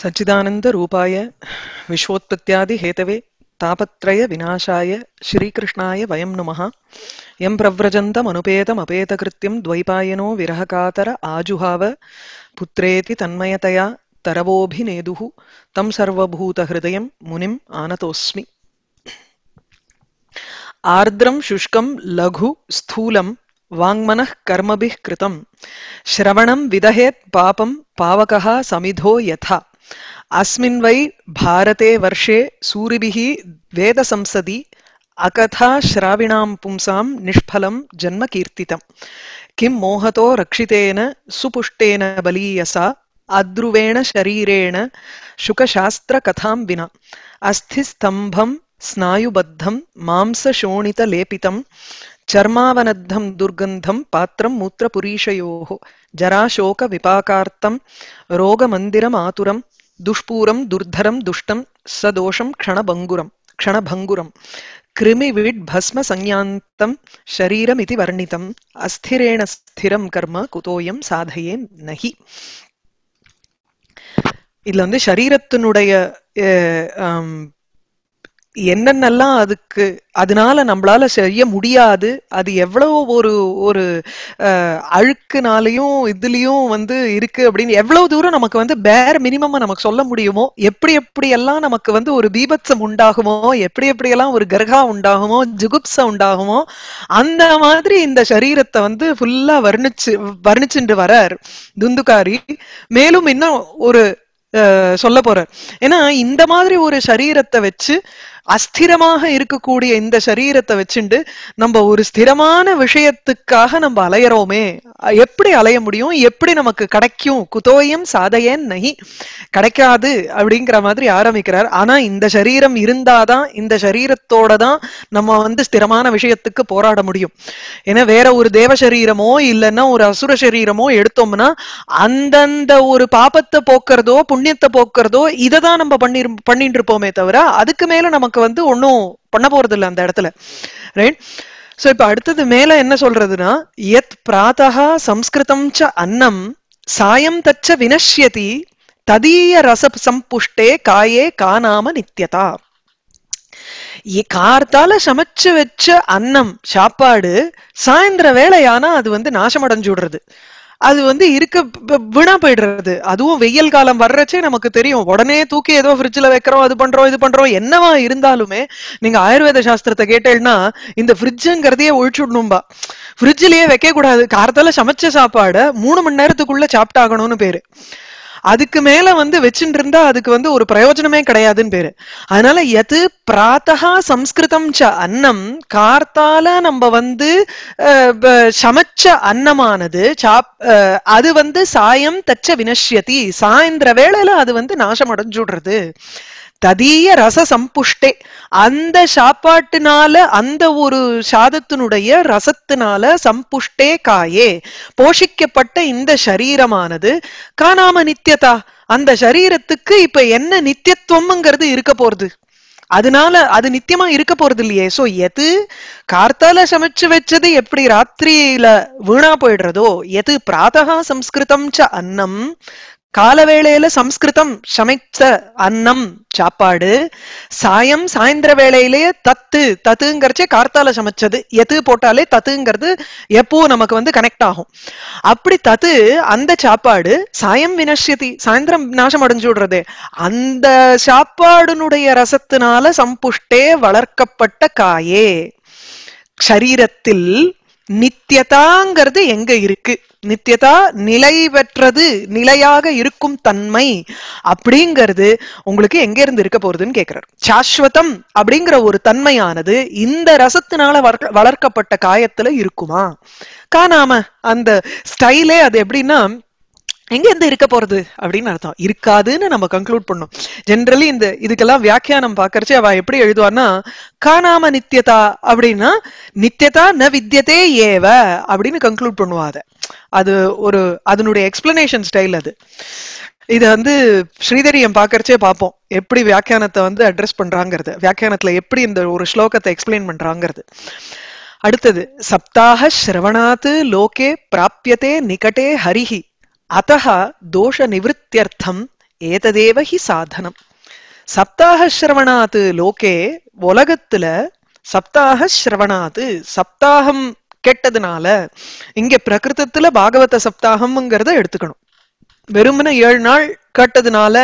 सच्चिदानन्दरूपाय विश्वोत्पत्त्यादिहेतवे तापत्रयविनाशाय श्रीकृष्णाय वयं नुमः यं प्रव्रजन्तमनुपेतमपेतकृत्यं द्वैपायनो विरहकातर आजुहाव पुत्रेति तन्मयतया तरवोभिनेदुः तं सर्वभूतहृदयं मुनिम आनतोऽस्मि आर्द्रम शुष्कं लघु स्थूलं वाङ्मनः कर्मभिः कृतं श्रवणं विदहेत् पापं समिधो यथा अस्मिन् वै भारते वर्षे सूरिभिः वेदसंसदि अकथा श्राविणां पुंसां निष्फलं जन्म कीर्तितम् किं मोहतो रक्षितेन सुपुष्टेन बलीयसा अद्रुवेण शरीरेण शुकशास्त्रकथां विना अस्थिस्तम्भं स्नायुबद्धं मांसशोणितलेपितं चर्मावनद्धं दुर्गन्धं पात्रं मूत्रपुरीशयोः जराशोकविपाकार्तं रोगमन्दिरमातुरं दुष्पूरं दुर्धरं दुष्टं सदोषं क्षणभङ्गुरं क्षणभङ्गुरं कृमिविड् भस्मसंज्ञान्तं शरीरमिति वर्णितम् अस्थिरेण स्थिरं कर्म कुतोऽयं साधये नहि இதுல வந்து சரீரத்தினுடைய என்னென்னலாம் அதுக்கு அதனால நம்மளால செய்ய முடியாது அது எவ்வளவு ஒரு ஒரு அழுக்குனாலையும் இதுலயும் வந்து இருக்கு அப்படின்னு எவ்வளவு தூரம் நமக்கு வந்து பேர் மினிமமா நமக்கு சொல்ல முடியுமோ எப்படி எப்படி எல்லாம் நமக்கு வந்து ஒரு பீபத்சம் உண்டாகுமோ எப்படி எப்படி எல்லாம் ஒரு கர்கா உண்டாகுமோ ஜுகுப்ச உண்டாகுமோ அந்த மாதிரி இந்த சரீரத்தை வந்து ஃபுல்லா வர்ணிச்சு வர்ணிச்சுட்டு வரார் துந்துகாரி மேலும் இன்னும் ஒரு சொல்ல போறார் ஏன்னா இந்த மாதிரி ஒரு சரீரத்தை வச்சு அஸ்திரமாக இருக்கக்கூடிய இந்த சரீரத்தை வச்சுண்டு நம்ம ஒரு ஸ்திரமான விஷயத்துக்காக நம்ம அலையறோமே எப்படி அலைய முடியும் எப்படி நமக்கு கிடைக்கும் குதோயம் சாதையன் நகி கிடைக்காது அப்படிங்கிற மாதிரி ஆரம்பிக்கிறார் ஆனா இந்த சரீரம் இருந்தாதான் இந்த சரீரத்தோட தான் நம்ம வந்து ஸ்திரமான விஷயத்துக்கு போராட முடியும் ஏன்னா வேற ஒரு தேவ சரீரமோ இல்லைன்னா ஒரு அசுர சரீரமோ எடுத்தோம்னா அந்தந்த ஒரு பாபத்தை போக்குறதோ புண்ணியத்தை போக்குறதோ இதை தான் நம்ம பண்ணி பண்ணிட்டு இருப்போமே தவிர அதுக்கு மேல நமக்கு நமக்கு வந்து ஒன்றும் பண்ண போறது இல்லை அந்த இடத்துல ரைட் ஸோ இப்போ அடுத்தது மேல என்ன சொல்றதுன்னா எத் பிராத்தா சம்ஸ்கிருதம் ச அன்னம் சாயம் தச்ச வினஷ்யதி ததீய ரச சம்புஷ்டே காயே காணாம நித்தியதா கார்த்தால சமைச்சு வச்ச அன்னம் சாப்பாடு சாயந்தர வேலையானா அது வந்து நாசமடைஞ்சு விடுறது அது வந்து இருக்க வீணா போயிடுறது அதுவும் வெயில் காலம் வர்றச்சே நமக்கு தெரியும் உடனே தூக்கி ஏதோ ஃப்ரிட்ஜ்ல வைக்கிறோம் அது பண்றோம் இது பண்றோம் என்னவா இருந்தாலுமே நீங்க ஆயுர்வேத சாஸ்திரத்தை கேட்டேன்னா இந்த ஃப்ரிட்ஜுங்கிறதையே ஒழிச்சுடணும்பா ஃப்ரிட்ஜ்லயே வைக்க கூடாது காரத்தால சமைச்ச சாப்பாடை மூணு மணி நேரத்துக்குள்ள சாப்பிட்டாகணும்னு பேரு அதுக்கு மேல வந்து வச்சுட்டு இருந்தா அதுக்கு வந்து ஒரு பிரயோஜனமே கிடையாதுன்னு பேரு அதனால எது பிராத்தகா சம்ஸ்கிருதம் ச அன்னம் கார்த்தால நம்ம வந்து சமைச்ச அன்னமானது சாப் அது வந்து சாயம் தச்ச வினஷ்யதி சாயந்திர வேளையில அது வந்து நாசம் அடைஞ்சுடுறது ததீய ரச சம்புஷ்டே அந்த சாப்பாட்டினால அந்த ஒரு சாதத்தினுடைய ரசத்தினால சம்புஷ்டே காயே போஷிக்கப்பட்ட இந்த சரீரமானது காணாம நித்தியதா அந்த சரீரத்துக்கு இப்ப என்ன நித்தியத்துவம்ங்கிறது இருக்க போறது அதனால அது நித்தியமா இருக்க போறது இல்லையே சோ எது கார்த்தால சமைச்சு வச்சது எப்படி ராத்திரியில வீணா போயிடுறதோ எது பிராத்தகா சம்ஸ்கிருதம் ச அன்னம் காலவேளையில சம்ஸ்கிருதம் சமைச்ச அன்னம் சாப்பாடு சாயம் சாயந்திர வேளையிலேயே தத்து தத்துங்கிறச்சே கார்த்தால சமைச்சது எது போட்டாலே தத்துங்கிறது எப்போ நமக்கு வந்து கனெக்ட் ஆகும் அப்படி தத்து அந்த சாப்பாடு சாயம் வினஷ்யதி சாயந்தரம் நாசம் அடைஞ்சு விடுறது அந்த சாப்பாடுனுடைய ரசத்தினால சம்புஷ்டே வளர்க்கப்பட்ட காயே சரீரத்தில் நித்தியதாங்கிறது எங்க இருக்கு நித்தியதா நிலை பெற்றது நிலையாக இருக்கும் தன்மை அப்படிங்கிறது உங்களுக்கு எங்க இருந்து இருக்க போறதுன்னு கேக்குறாரு சாஸ்வதம் அப்படிங்கிற ஒரு தன்மையானது இந்த ரசத்தினால வளர்க்கப்பட்ட காயத்துல இருக்குமா காணாம அந்த ஸ்டைலே அது எப்படின்னா எங்க இருந்து இருக்க போறது அப்படின்னு அர்த்தம் இருக்காதுன்னு நம்ம கன்க்ளூட் பண்ணும் ஜென்ரலி இந்த இதுக்கெல்லாம் வியாக்கியானம் பாக்கறச்சு அவ எப்படி எழுதுவான்னா காணாம நித்தியதா அப்படின்னா நித்தியதா ந வித்தியதே ஏவ அப்படின்னு கன்க்ளூட் பண்ணுவா அத அது ஒரு அதனுடைய எக்ஸ்பிளனேஷன் ஸ்டைல் அது இது வந்து ஸ்ரீதரியம் பாக்கறச்சே பார்ப்போம் எப்படி வியாக்கியானத்தை வந்து அட்ரஸ் பண்றாங்கிறது வியாக்கியானத்துல எப்படி இந்த ஒரு ஸ்லோகத்தை எக்ஸ்பிளைன் பண்றாங்கிறது அடுத்தது சப்தாக சிரவணாத்து லோகே பிராபியத்தே நிகட்டே ஹரிஹி தோஷ நிவிருத்தியர்த்தம் ஏததேவ ஹி சாதனம் சப்தாக சிரவணாத்து லோகே உலகத்துல சப்தாக சிரவணாத்து சப்தாகம் கெட்டதுனால இங்க பிரகிருதத்துல பாகவத சப்தாகம்ங்கிறத எடுத்துக்கணும் வெறுமன ஏழு நாள் கேட்டதுனால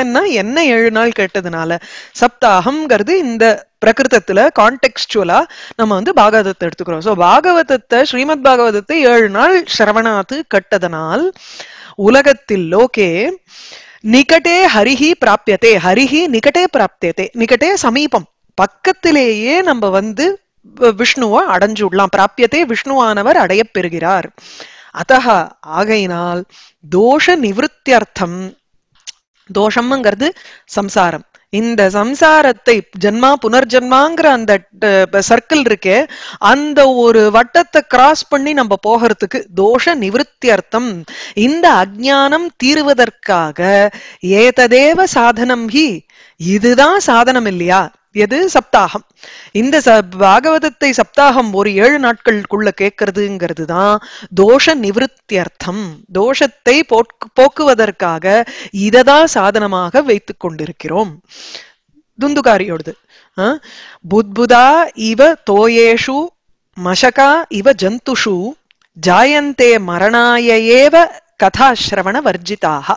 என்ன ஏழு நாள் கேட்டதுனால சப்தாகம்ங்கிறது இந்த பிரகிருதத்துல கான்டெக்சுவலா நம்ம வந்து பாகவதத்தை எடுத்துக்கிறோம் ஸோ பாகவதத்தை ஸ்ரீமத் பாகவதத்தை ஏழு நாள் சிரவணாத்து கட்டதனால் உலகத்தில் லோகே நிகட்டே ஹரிஹி பிராப்தியதே ஹரிஹி நிகட்டே பிராப்தியதே நிகட்டே சமீபம் பக்கத்திலேயே நம்ம வந்து விஷ்ணுவை அடைஞ்சுடலாம் பிராப்தியதே விஷ்ணுவானவர் அடையப்பெறுகிறார் பெறுகிறார் ஆகையினால் தோஷ நிவத்தியர்த்தம் தோஷம்ங்கிறது சம்சாரம் இந்த சம்சாரத்தை ஜென்மா புனர்ஜென்மாங்கிற அந்த சர்க்கிள் இருக்கே அந்த ஒரு வட்டத்தை கிராஸ் பண்ணி நம்ம போகிறதுக்கு தோஷ நிவர்த்தி அர்த்தம் இந்த அஜானம் தீர்வதற்காக ஏததேவ சாதனம் ஹி இதுதான் சாதனம் இல்லையா எது சப்தாகம் இந்த ச பாகவதத்தை சப்தாகம் ஒரு ஏழு நாட்களுக்குள்ள கேட்கறதுங்கிறது தான் தோஷ அர்த்தம் தோஷத்தை போக்கு போக்குவதற்காக இததான் சாதனமாக வைத்து கொண்டிருக்கிறோம் துந்துகாரியோடது புத்புதா இவ தோயேஷு மஷகா இவ ஜந்துஷு ஜாயந்தே மரணாய ஏவ கதாசிரவண வர்ஜிதாக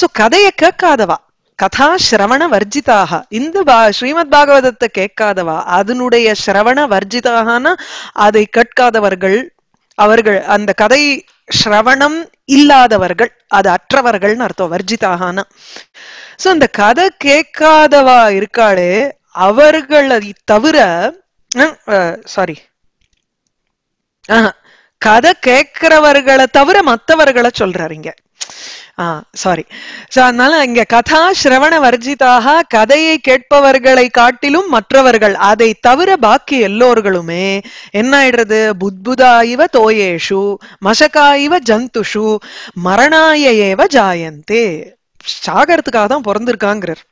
சோ கதையை கேட்காதவா கதா சிரவண வர்ஜிதாக இந்த பா ஸ்ரீமத் பாகவதத்தை கேட்காதவா அதனுடைய சிரவண வர்ஜிதாகனா அதை கேட்காதவர்கள் அவர்கள் அந்த கதை ஸ்ரவணம் இல்லாதவர்கள் அது அற்றவர்கள்னு அர்த்தம் வர்ஜிதாகனா சோ அந்த கதை கேட்காதவா இருக்காளே அவர்களை தவிர சாரி கதை கேட்கிறவர்களை தவிர மற்றவர்களை சொல்றாருங்க சாரி சோ அதனால இங்க கதா சிரவண வர்ஜிதாக கதையை கேட்பவர்களை காட்டிலும் மற்றவர்கள் அதை தவிர பாக்கி எல்லோர்களுமே என்ன ஆயிடுறது புத்புதா இவ தோயேஷு மசகா இவ ஜந்துஷு மரணாய ஏவ ஜாயந்தே சாகிறதுக்காக தான் பிறந்திருக்காங்கிறார்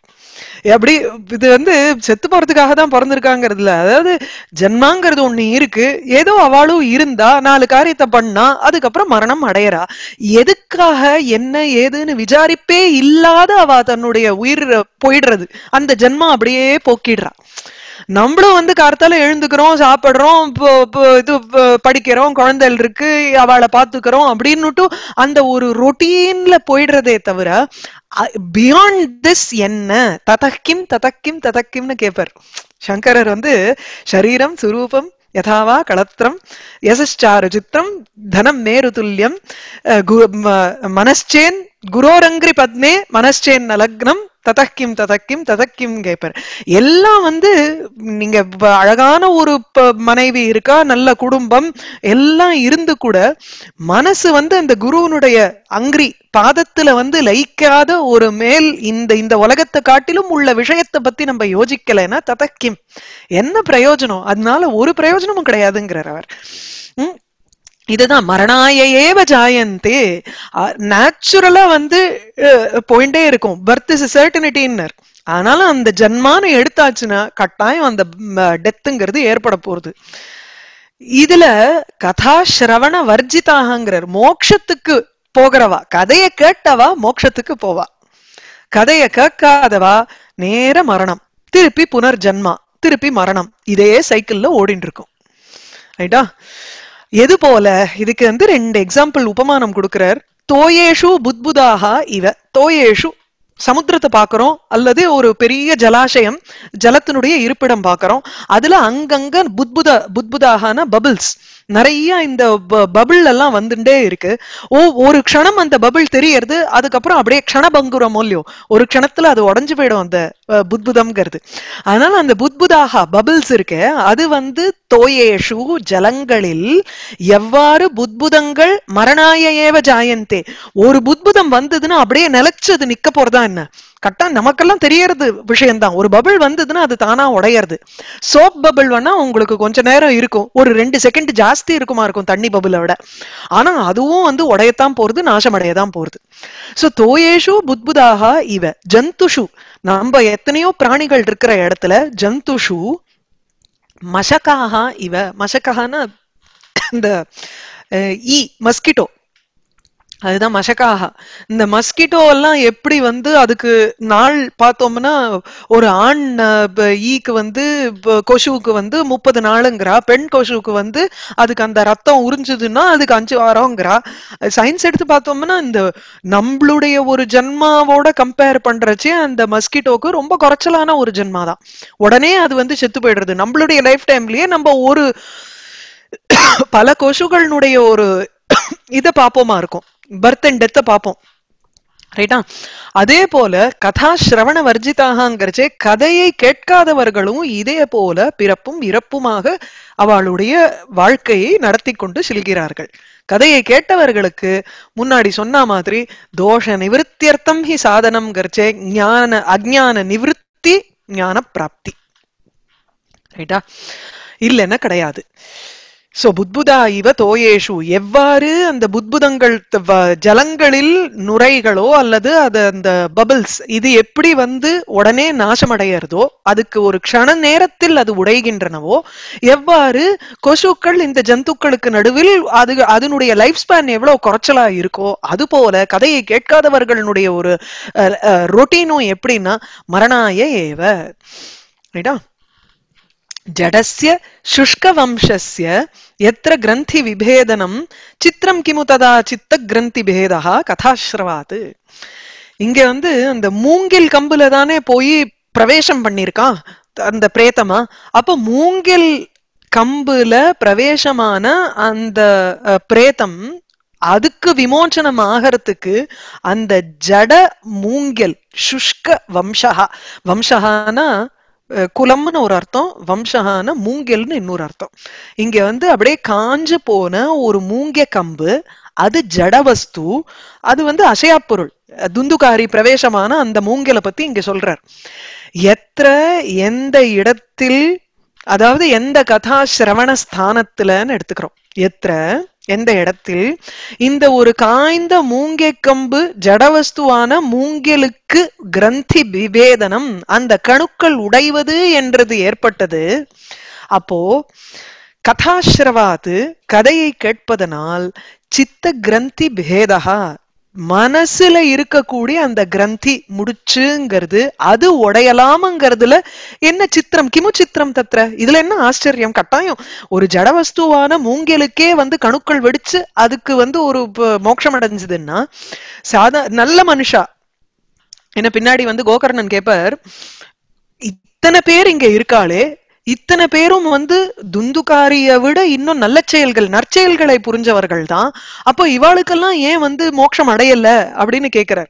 எப்படி இது வந்து செத்து போறதுக்காக தான் பிறந்திருக்காங்கிறதுல அதாவது ஜென்மாங்கிறது ஒண்ணு இருக்கு ஏதோ அவளும் இருந்தா நாலு காரியத்தை பண்ணா அதுக்கப்புறம் மரணம் அடையறா எதுக்காக என்ன ஏதுன்னு விசாரிப்பே இல்லாத அவ தன்னுடைய உயிர் போயிடுறது அந்த ஜென்மம் அப்படியே போக்கிடுறா நம்மளும் வந்து கார்த்தால எழுந்துக்கிறோம் சாப்பிடுறோம் இது படிக்கிறோம் குழந்தைகள் இருக்கு அவளை பாத்துக்கிறோம் அப்படின்னுட்டு அந்த ஒரு ரொட்டீன்ல போயிடுறதே தவிர பியாண்ட் திஸ் என்ன ததக்கிம் ததக்கிம் ததக்கிம்னு கேட்பார் சங்கரர் வந்து சரீரம் சுரூபம் யதாவா களத்திரம் சித்திரம் தனம் மேருதுல்யம் மனஸ்சேன் குரோரங்கிரி பத்மே மனஸ்சேன்ன லக்னம் ததக்கிம் ததக்கிம் ததக்கிம் கேப்பர் எல்லாம் வந்து நீங்க அழகான ஒரு மனைவி இருக்கா நல்ல குடும்பம் எல்லாம் இருந்து கூட மனசு வந்து அந்த குருவனுடைய அங்கிரி பாதத்துல வந்து லயிக்காத ஒரு மேல் இந்த இந்த உலகத்தை காட்டிலும் உள்ள விஷயத்தை பத்தி நம்ம யோசிக்கலைன்னா ததக்கிம் என்ன பிரயோஜனம் அதனால ஒரு பிரயோஜனமும் கிடையாதுங்கிறார் அவர் இதுதான் மரணாயேவ ஜாயந்தே நேச்சுரலா வந்து போயிட்டே இருக்கும் பர்த் இஸ் சர்டனிட்டின்னர் ஆனாலும் அந்த ஜென்மானு எடுத்தாச்சுன்னா கட்டாயம் அந்த டெத்துங்கிறது ஏற்பட போறது இதுல கதா சிரவண வர்ஜிதாகங்கிறார் மோக்ஷத்துக்கு போகிறவா கதையை கேட்டவா மோக்ஷத்துக்கு போவா கதையை கேட்காதவா நேர மரணம் திருப்பி புனர் ஜென்மா திருப்பி மரணம் இதே சைக்கிள்ல ஓடிட்டு இருக்கும் ரைட்டா எது போல இதுக்கு வந்து ரெண்டு எக்ஸாம்பிள் உபமானம் கொடுக்கிறார் தோயேஷு புத்புதாகா இவ தோயேஷு சமுத்திரத்தை பாக்குறோம் அல்லது ஒரு பெரிய ஜலாசயம் ஜலத்தினுடைய இருப்பிடம் பாக்குறோம் அதுல அங்கங்க புத் புத்புதாகான பபிள்ஸ் நிறைய இந்த பபிள் எல்லாம் வந்துட்டே இருக்கு ஓ ஒரு க்ஷணம் அந்த பபிள் தெரியறது அதுக்கப்புறம் அப்படியே க்ஷணபங்குரம் இல்லையோ ஒரு க்ஷணத்துல அது உடஞ்சு போயிடும் அந்த புத்புதம்ங்கிறது அதனால அந்த புத்புதாகா பபிள்ஸ் இருக்கு அது வந்து தோயேஷு ஜலங்களில் எவ்வாறு புத்புதங்கள் மரணாய ஏவ ஜாயந்தே ஒரு புத்புதம் வந்ததுன்னா அப்படியே நிலைச்சது நிக்க போறதா என்ன கரெக்டா நமக்கெல்லாம் தெரியறது விஷயம்தான் ஒரு பபிள் வந்ததுன்னா அது தானா உடையறது சோப் பபிள் வேணா உங்களுக்கு கொஞ்ச நேரம் இருக்கும் ஒரு ரெண்டு செகண்ட் ஜாஸ்தி ஜாஸ்தி இருக்குமா இருக்கும் தண்ணி பபுல விட ஆனா அதுவும் வந்து உடையத்தான் போறது நாசமடையதான் போறது சோ தோயேஷு புத்புதாகா இவ ஜந்துஷு நம்ம எத்தனையோ பிராணிகள் இருக்கிற இடத்துல ஜந்துஷு மசக்காக இவ மசக்காகனா இந்த ஈ மஸ்கிட்டோ அதுதான் மசக்காக இந்த மஸ்கிட்டோ எல்லாம் எப்படி வந்து அதுக்கு நாள் பார்த்தோம்னா ஒரு ஆண் ஈக்கு வந்து கொசுவுக்கு வந்து முப்பது நாளுங்கிறா பெண் கொசுவுக்கு வந்து அதுக்கு அந்த ரத்தம் உறிஞ்சுதுன்னா அதுக்கு அஞ்சு வாரம்ங்கிறா சயின்ஸ் எடுத்து பார்த்தோம்னா இந்த நம்மளுடைய ஒரு ஜென்மாவோட கம்பேர் பண்றச்சே அந்த மஸ்கிட்டோக்கு ரொம்ப குறைச்சலான ஒரு ஜென்மாதான் உடனே அது வந்து செத்து போயிடுறது நம்மளுடைய லைஃப் டைம்லயே நம்ம ஒரு பல கொசுகளினுடைய ஒரு இதை பார்ப்போமா இருக்கும் பர்த் அண்ட் டெத்தை பார்ப்போம் ரைட்டா அதே போல கதா சிரவண வர்ஜிதாகங்கிறச்சே கதையை கேட்காதவர்களும் இதே போல பிறப்பும் இறப்புமாக அவளுடைய வாழ்க்கையை நடத்தி கொண்டு செல்கிறார்கள் கதையை கேட்டவர்களுக்கு முன்னாடி சொன்ன மாதிரி தோஷ நிவர்த்தியர்த்தம் ஹி சாதனம் சாதனம்ங்கிறச்சே ஞான அஜான நிவத்தி ஞான பிராப்தி ரைட்டா இல்லைன்னா கிடையாது சோ புத்புதா இவ தோயேஷு எவ்வாறு அந்த புத்புதங்கள் ஜலங்களில் நுரைகளோ அல்லது அது அந்த பபிள்ஸ் இது எப்படி வந்து உடனே நாசமடையறதோ அதுக்கு ஒரு க்ஷண நேரத்தில் அது உடைகின்றனவோ எவ்வாறு கொசுக்கள் இந்த ஜந்துக்களுக்கு நடுவில் அது அதனுடைய லைஃப் ஸ்பேன் எவ்வளவு குறைச்சலா இருக்கோ அது போல கதையை கேட்காதவர்களுடைய ஒரு ரொட்டீனும் எப்படின்னா மரணாய ஏவ ரைட்டா கிரந்தி விபேதனம் சித்திரம் கிமு ததா சித்த கிரந்தி பேதா கதாஸ்ரவாத் இங்க வந்து அந்த மூங்கில் கம்புல தானே போய் பிரவேசம் பண்ணிருக்கான் அந்த பிரேத்தமா அப்ப மூங்கில் கம்புல பிரவேசமான அந்த பிரேத்தம் அதுக்கு விமோச்சனம் ஆகிறதுக்கு அந்த ஜட மூங்கில் சுஷ்க வம்சகா வம்சகானா குலம்னு ஒரு அர்த்தம் வம்சகான மூங்கல்னு இன்னொரு அர்த்தம் இங்க வந்து அப்படியே காஞ்சு போன ஒரு மூங்கிய கம்பு அது ஜடவஸ்து அது வந்து அசையா பொருள் துந்துகாரி பிரவேசமான அந்த மூங்கலை பத்தி இங்க சொல்றார் எத்திர எந்த இடத்தில் அதாவது எந்த கதா சிரவண ஸ்தானத்துலன்னு எடுத்துக்கிறோம் எத்திர எந்த இடத்தில் இந்த ஒரு காய்ந்த மூங்கே கம்பு ஜடவஸ்துவான மூங்கலுக்கு கிரந்தி விவேதனம் அந்த கணுக்கள் உடைவது என்றது ஏற்பட்டது அப்போ கதாசிரவாது கதையை கேட்பதனால் சித்த கிரந்தி பேதகா மனசுல இருக்கக்கூடிய அந்த கிரந்தி முடிச்சுங்கிறது அது உடையலாமங்கிறதுல என்ன சித்திரம் கிமு சித்திரம் தத்திர இதுல என்ன ஆச்சரியம் கட்டாயம் ஒரு ஜடவஸ்துவான மூங்கிலுக்கே வந்து கணுக்கள் வெடிச்சு அதுக்கு வந்து ஒரு மோட்சம் அடைஞ்சதுன்னா சாதா நல்ல மனுஷா என்ன பின்னாடி வந்து கோகர்ணன் கேப்பர் இத்தனை பேர் இங்க இருக்காளே இத்தனை பேரும் வந்து துந்துகாரிய விட இன்னும் நல்ல செயல்கள் நற்செயல்களை புரிஞ்சவர்கள் தான் அப்போ இவாளுக்கெல்லாம் ஏன் வந்து மோட்சம் அடையல அப்படின்னு கேக்குற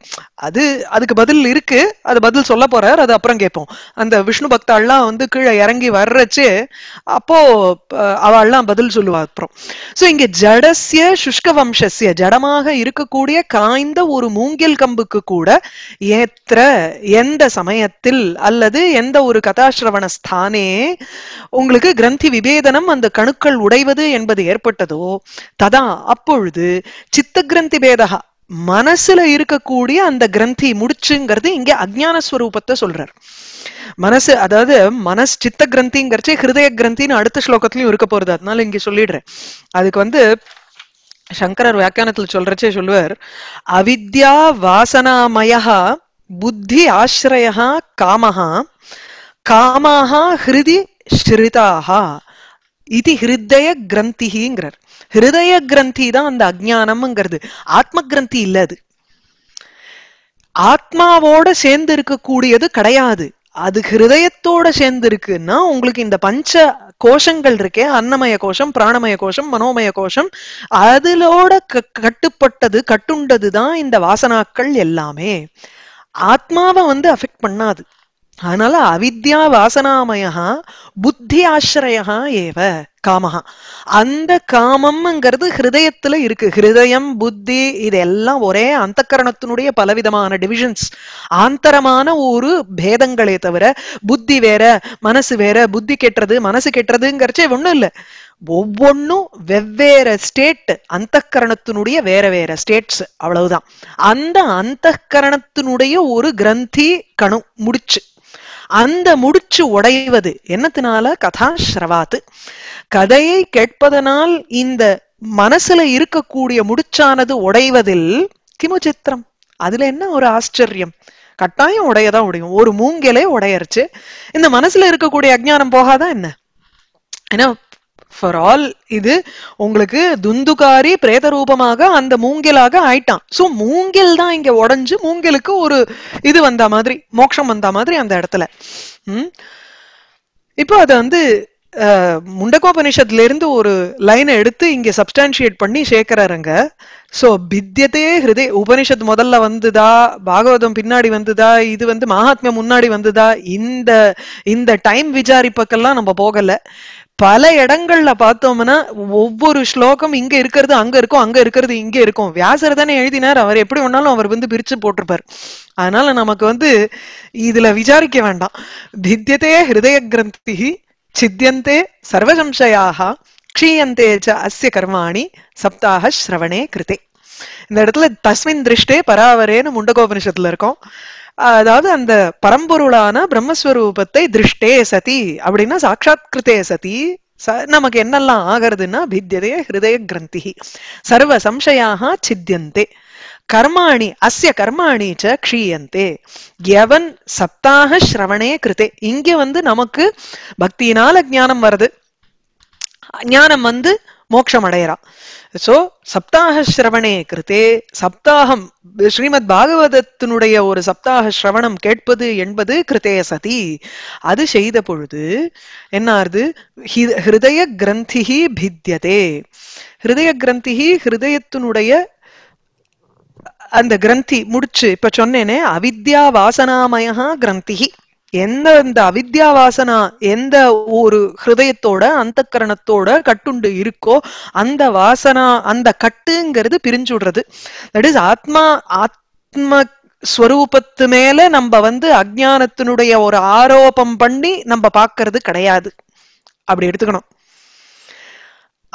அது அதுக்கு பதில் இருக்கு அது பதில் சொல்ல போறார் அது அப்புறம் கேட்போம் அந்த விஷ்ணு பக்தாள்லாம் வந்து கீழே இறங்கி வர்றச்சு அப்போ அவள்லாம் பதில் சொல்லுவா அப்புறம் சோ இங்க ஜடசிய சுஷ்க வம்சசிய ஜடமாக இருக்கக்கூடிய காய்ந்த ஒரு மூங்கில் கம்புக்கு கூட ஏற்ற எந்த சமயத்தில் அல்லது எந்த ஒரு கதாசிரவண ஸ்தானே உங்களுக்கு கிரந்தி விபேதனம் அந்த கணுக்கள் உடைவது என்பது ஏற்பட்டதோ ததா அப்பொழுது சித்த கிரந்தி பேதா மனசுல இருக்கக்கூடிய அந்த கிரந்தி முடிச்சுங்கிறது இங்க அஜ்ஞான ஸ்வரூபத்தை சொல்றார் மனசு அதாவது மனசு சித்த கிரந்திங்கிறச்சே ஹிருதய கிரந்தின்னு அடுத்த ஸ்லோகத்திலயும் இருக்க போறது அதனால இங்க சொல்லிடுறேன் அதுக்கு வந்து சங்கரர் வியாக்கியானத்தில் சொல்றச்சே சொல்லுவார் அவித்யா வாசனாமயா புத்தி ஆசிரயா காமஹா காமாக ஹிருதி ஸ்ருதாகா இது ஹிருதய கிரந்திங்கிறார் ஹிருதய கிரந்தி தான் அந்த அஜானம்ங்கிறது ஆத்ம கிரந்தி இல்ல அது ஆத்மாவோட சேர்ந்து இருக்கக்கூடியது கிடையாது அது ஹிருதயத்தோட சேர்ந்து இருக்குன்னா உங்களுக்கு இந்த பஞ்ச கோஷங்கள் இருக்கே அன்னமய கோஷம் பிராணமய கோஷம் மனோமய கோஷம் அதிலோட கட்டுப்பட்டது கட்டுண்டது தான் இந்த வாசனாக்கள் எல்லாமே ஆத்மாவை வந்து அஃபெக்ட் பண்ணாது அதனால அவித்யா வாசனாமயா புத்தி ஆசிரயா ஏவ காமஹா அந்த காமம்ங்கிறது ஹிருதயத்துல இருக்கு ஹிருதயம் புத்தி இது எல்லாம் ஒரே அந்த கரணத்தினுடைய பலவிதமான டிவிஷன்ஸ் ஆந்தரமான ஒரு பேதங்களே தவிர புத்தி வேற மனசு வேற புத்தி கெட்டுறது மனசு கெட்டுறதுங்கிறச்சே ஒண்ணும் இல்லை ஒவ்வொன்னும் வெவ்வேறு ஸ்டேட் அந்த கரணத்தினுடைய வேற வேற ஸ்டேட்ஸ் அவ்வளவுதான் அந்த அந்த கரணத்தினுடைய ஒரு கிரந்தி கணு முடிச்சு அந்த முடிச்சு உடைவது என்னத்தினால கதா ஸ்ரவாத்து கதையை கேட்பதனால் இந்த மனசுல இருக்கக்கூடிய முடிச்சானது உடைவதில் சித்திரம் அதுல என்ன ஒரு ஆச்சரியம் கட்டாயம் உடையதான் உடையும் ஒரு மூங்கிலே உடையறிச்சு இந்த மனசுல இருக்கக்கூடிய அஜ்ஞானம் போகாதான் என்ன ஏன்னா ஃபார் ஆல் இது உங்களுக்கு துந்துகாரி பிரேத ரூபமாக அந்த மூங்கிலாக ஆயிட்டான் ஸோ மூங்கில் தான் இங்க உடஞ்சு மூங்கிலுக்கு ஒரு இது வந்த மாதிரி மோட்சம் வந்த மாதிரி அந்த இடத்துல உம் இப்போ அதை வந்து முண்டகோபனிஷத்துல இருந்து ஒரு லைனை எடுத்து இங்க சப்ஸ்டான்ஷியேட் பண்ணி சேர்க்கிறாருங்க ஸோ பித்தியதே ஹிருதே உபனிஷத் முதல்ல வந்துதா பாகவதம் பின்னாடி வந்துதா இது வந்து மகாத்மியம் முன்னாடி வந்துதா இந்த இந்த டைம் விசாரிப்பக்கெல்லாம் நம்ம போகல பல இடங்கள்ல பார்த்தோம்னா ஒவ்வொரு ஸ்லோகம் இங்க இருக்கிறது அங்க இருக்கும் அங்க இருக்கிறது இங்க இருக்கும் வியாசர் தானே எழுதினார் அவர் எப்படி வேணாலும் அவர் வந்து பிரிச்சு போட்டிருப்பார் அதனால நமக்கு வந்து இதுல விசாரிக்க வேண்டாம் தித்தியதே ஹிருதய கிரந்தி சித்தியந்தே சர்வசம்சயாக க்ஷீயந்தே ச அஸ்ய கர்மாணி சப்தாக ஸ்ரவணே கிருதே இந்த இடத்துல தஸ்மின் திருஷ்டே பராவரேன்னு முண்டகோபனிஷத்துல இருக்கும் அதாவது அந்த பரம்பொருளான பிரம்மஸ்வரூபத்தை திருஷ்டே சதி அப்படின்னா சாட்சாத் கிருத்தே சதி நமக்கு என்னெல்லாம் ஆகிறதுன்னா பித்தியதே ஹிருதய கிரந்தி சர்வ சம்சயாக சித்தியந்தே கர்மாணி அஸ்ய கர்மாணி ச க்ஷீயந்தே எவன் சப்தாக ஸ்ரவணே கிருத்தே இங்க வந்து நமக்கு பக்தியினால ஞானம் வருது ஞானம் வந்து மோட்சம் அடையிறான் ஸோ சப்தாக சிரவணே கிருத்தே சப்தாகம் ஸ்ரீமத் பாகவதத்தினுடைய ஒரு சப்தாக சிரவணம் கேட்பது என்பது கிருத்தே சதி அது செய்த பொழுது என்னாருது ஹிருதய கிரந்திகி பித்தியதே ஹிருதய கிரந்திகி ஹிருதயத்தினுடைய அந்த கிரந்தி முடிச்சு இப்ப சொன்னேனே அவித்யா வாசனாமயா கிரந்திகி எந்த இந்த அவித்யா வாசனா எந்த ஒரு ஹிருதயத்தோட அந்த கரணத்தோட கட்டுண்டு இருக்கோ அந்த வாசனா அந்த கட்டுங்கிறது பிரிஞ்சு விடுறது தட் இஸ் ஆத்மா ஆத்ம ஸ்வரூபத்து மேல நம்ம வந்து அஜானத்தினுடைய ஒரு ஆரோபம் பண்ணி நம்ம பாக்குறது கிடையாது அப்படி எடுத்துக்கணும்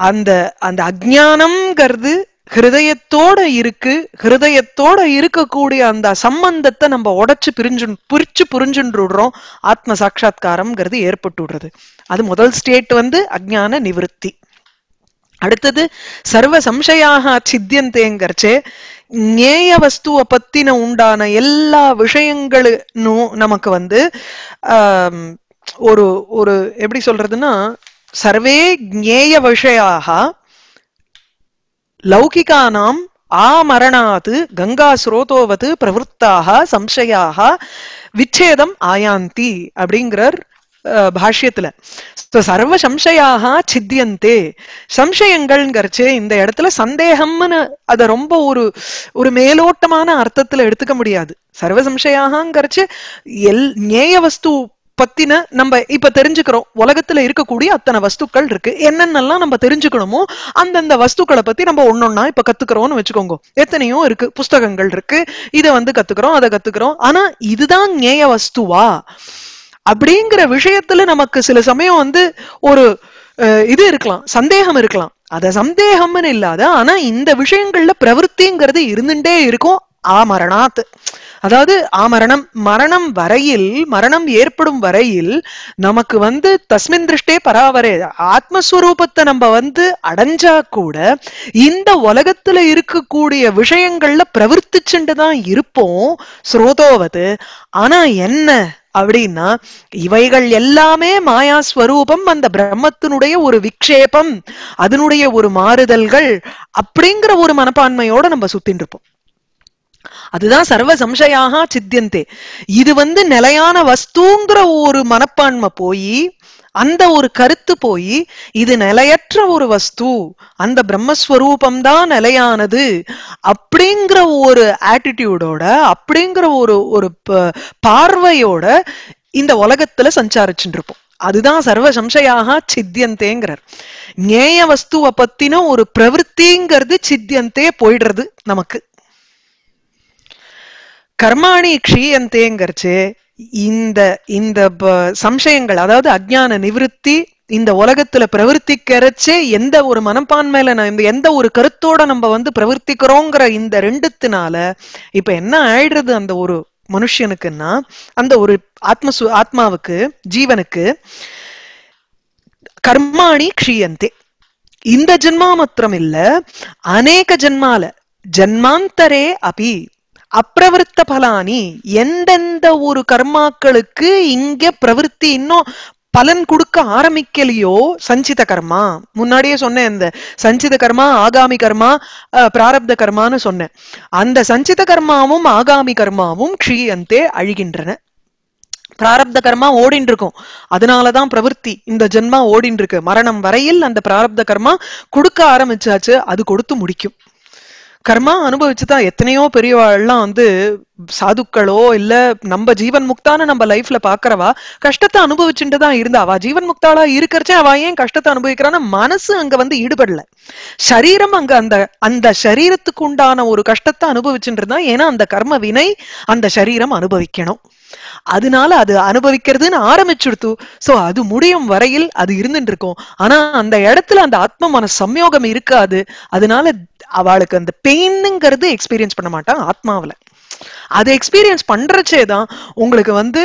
அந்த அந்த அஜானம்ங்கிறது ஹிருதயத்தோட இருக்கு ஹிருதயத்தோட இருக்கக்கூடிய அந்த சம்பந்தத்தை நம்ம உடைச்சு பிரிஞ்சு பிரிச்சு விடுறோம் ஆத்ம சாட்சா்காரம்ங்கிறது விடுறது அது முதல் ஸ்டேட் வந்து அஜான நிவத்தி அடுத்தது சர்வ சம்சயாக சித்தியந்தேங்கிறச்சே ஞேய வஸ்துவை பத்தின உண்டான எல்லா விஷயங்களும் நமக்கு வந்து ஒரு ஒரு எப்படி சொல்றதுன்னா சர்வே ஞேய விஷயாக லௌகிகானாம் ஆமரணாத் கங்கா ஸ்ரோதோவது பிரவருத்தாக சம்சயாக விச்சேதம் ஆயாந்தி அப்படிங்கிறார் பாஷ்யத்துல சர்வ சம்சயாக சித்தியந்தே சம்சயங்கள்ங்கிறச்சே இந்த இடத்துல சந்தேகம்னு அதை ரொம்ப ஒரு ஒரு மேலோட்டமான அர்த்தத்துல எடுத்துக்க முடியாது சர்வ சம்சயாகங்கிறச்சு எல் நேய வஸ்து பத்தின நம்ம இப்ப தெரிஞ்சுக்கிறோம் உலகத்துல இருக்கக்கூடிய அத்தனை வஸ்துக்கள் இருக்கு என்னென்னலாம் நம்ம தெரிஞ்சுக்கணுமோ அந்தந்த வஸ்துக்களை பத்தி நம்ம ஒன்னொன்னா இப்ப கத்துக்கிறோம்னு வச்சுக்கோங்க எத்தனையோ இருக்கு புஸ்தகங்கள் இருக்கு இதை வந்து கத்துக்கிறோம் அதை கத்துக்கிறோம் ஆனா இதுதான் ஞேய வஸ்துவா அப்படிங்கிற விஷயத்துல நமக்கு சில சமயம் வந்து ஒரு இது இருக்கலாம் சந்தேகம் இருக்கலாம் அத சந்தேகம்னு இல்லாத ஆனா இந்த விஷயங்கள்ல பிரவருத்திங்கிறது இருந்துட்டே இருக்கும் ஆமரணாத்து அதாவது ஆமரணம் மரணம் வரையில் மரணம் ஏற்படும் வரையில் நமக்கு வந்து தஸ்மின் திருஷ்டே பராவரே ஆத்மஸ்வரூபத்தை நம்ம வந்து அடைஞ்சா கூட இந்த உலகத்துல இருக்கக்கூடிய விஷயங்கள்ல பிரவர்த்திச்சுட்டு தான் இருப்போம் ஸ்ரோதோவது ஆனா என்ன அப்படின்னா இவைகள் எல்லாமே மாயாஸ்வரூபம் அந்த பிரம்மத்தினுடைய ஒரு விக்ஷேபம் அதனுடைய ஒரு மாறுதல்கள் அப்படிங்கிற ஒரு மனப்பான்மையோட நம்ம சுத்தின் இருப்போம் அதுதான் சர்வ சம்சயாக சித்தியந்தே இது வந்து நிலையான வஸ்துங்கிற ஒரு மனப்பான்மை போய் அந்த ஒரு கருத்து போய் இது நிலையற்ற ஒரு வஸ்து அந்த பிரம்மஸ்வரூபம் தான் நிலையானது அப்படிங்கிற ஒரு ஆட்டிடியூடோட அப்படிங்கிற ஒரு ஒரு பார்வையோட இந்த உலகத்துல சஞ்சாரிச்சுட்டு இருப்போம் அதுதான் சர்வ சம்சயாக சித்தியந்தேங்கிறார் நேய வஸ்துவை பத்தின ஒரு பிரவருத்திங்கிறது சித்தியந்தே போயிடுறது நமக்கு கர்மாணி க்ஷீயந்தேங்கிறச்சு இந்த இந்த சம்சயங்கள் அதாவது அஜ்ஞான நிவிருத்தி இந்த உலகத்துல பிரவர்த்திக்கிறச்சு எந்த ஒரு மனப்பான்மையில நம்ம எந்த ஒரு கருத்தோட நம்ம வந்து பிரவர்த்திக்கிறோங்கிற இந்த ரெண்டுத்தினால இப்ப என்ன ஆயிடுறது அந்த ஒரு மனுஷனுக்குன்னா அந்த ஒரு ஆத்ம ஆத்மாவுக்கு ஜீவனுக்கு கர்மாணி க்ஷீயந்தே இந்த ஜென்மா மாத்திரம் இல்ல அநேக ஜென்மால ஜென்மாந்தரே அபி அப்பிரவருத்த பலானி எந்தெந்த ஒரு கர்மாக்களுக்கு இங்க பிரவருத்தி இன்னும் பலன் கொடுக்க ஆரம்பிக்கலையோ சஞ்சித கர்மா முன்னாடியே சொன்னேன் இந்த சஞ்சித கர்மா ஆகாமி கர்மா பிராரப்த கர்மான்னு சொன்னேன் அந்த சஞ்சித கர்மாவும் ஆகாமி கர்மாவும் க்ஷீயந்தே அழிகின்றன பிராரப்த கர்மா ஓடின்னு இருக்கும் அதனாலதான் பிரவருத்தி இந்த ஜென்மா ஓடின்னு இருக்கு மரணம் வரையில் அந்த பிராரப்த கர்மா கொடுக்க ஆரம்பிச்சாச்சு அது கொடுத்து முடிக்கும் கர்மா அனுபவிச்சுதான் எத்தனையோ பெரியவாள்லாம் வந்து சாதுக்களோ இல்ல நம்ம ஜீவன் முக்தான நம்ம லைஃப்ல பாக்குறவா கஷ்டத்தை அனுபவிச்சுட்டு தான் இருந்தா அவ ஜீவன் முக்தாளா இருக்கிறச்சே அவ ஏன் கஷ்டத்தை அனுபவிக்கிறான்னு மனசு அங்க வந்து ஈடுபடல சரீரம் அங்க அந்த அந்த சரீரத்துக்கு உண்டான ஒரு கஷ்டத்தை அனுபவிச்சுட்டு இருந்தா ஏன்னா அந்த கர்ம வினை அந்த சரீரம் அனுபவிக்கணும் அதனால அது அனுபவிக்கிறதுன்னு ஆரம்பிச்சுடுத்து சோ அது முடியும் வரையில் அது இருந்துட்டு இருக்கும் ஆனா அந்த இடத்துல அந்த ஆத்ம மன சம்யோகம் இருக்காது அதனால அவளுக்கு அந்த பெயின்னுங்கிறது எக்ஸ்பீரியன்ஸ் பண்ண மாட்டான் ஆத்மாவில் அது எக்ஸ்பீரியன்ஸ் பண்றச்சே தான் உங்களுக்கு வந்து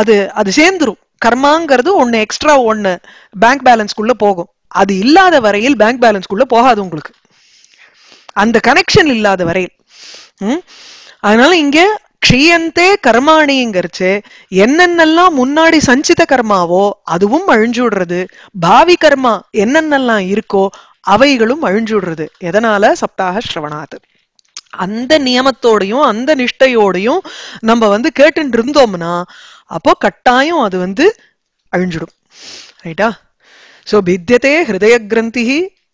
அது அது சேர்ந்துரும் கர்மாங்கிறது ஒன்று எக்ஸ்ட்ரா ஒன்று பேங்க் பேலன்ஸ்குள்ள போகும் அது இல்லாத வரையில் பேங்க் பேலன்ஸ்குள்ள போகாது உங்களுக்கு அந்த கனெக்ஷன் இல்லாத வரையில் அதனால இங்க க்ஷீயந்தே கர்மாணிங்கிறச்சு என்னென்னலாம் முன்னாடி சஞ்சித கர்மாவோ அதுவும் அழிஞ்சு விடுறது பாவி கர்மா என்னென்னலாம் இருக்கோ அவைகளும் அழிஞ்சுடுறது எதனால சப்தாக ஸ்ரவணாத் அந்த நியமத்தோடையும் அந்த நிஷ்டையோடையும் நம்ம வந்து கேட்டுட்டு இருந்தோம்னா அப்போ கட்டாயம் அது வந்து அழிஞ்சிடும் ரைட்டா சோ பித்தியதே ஹிருதய கிரந்தி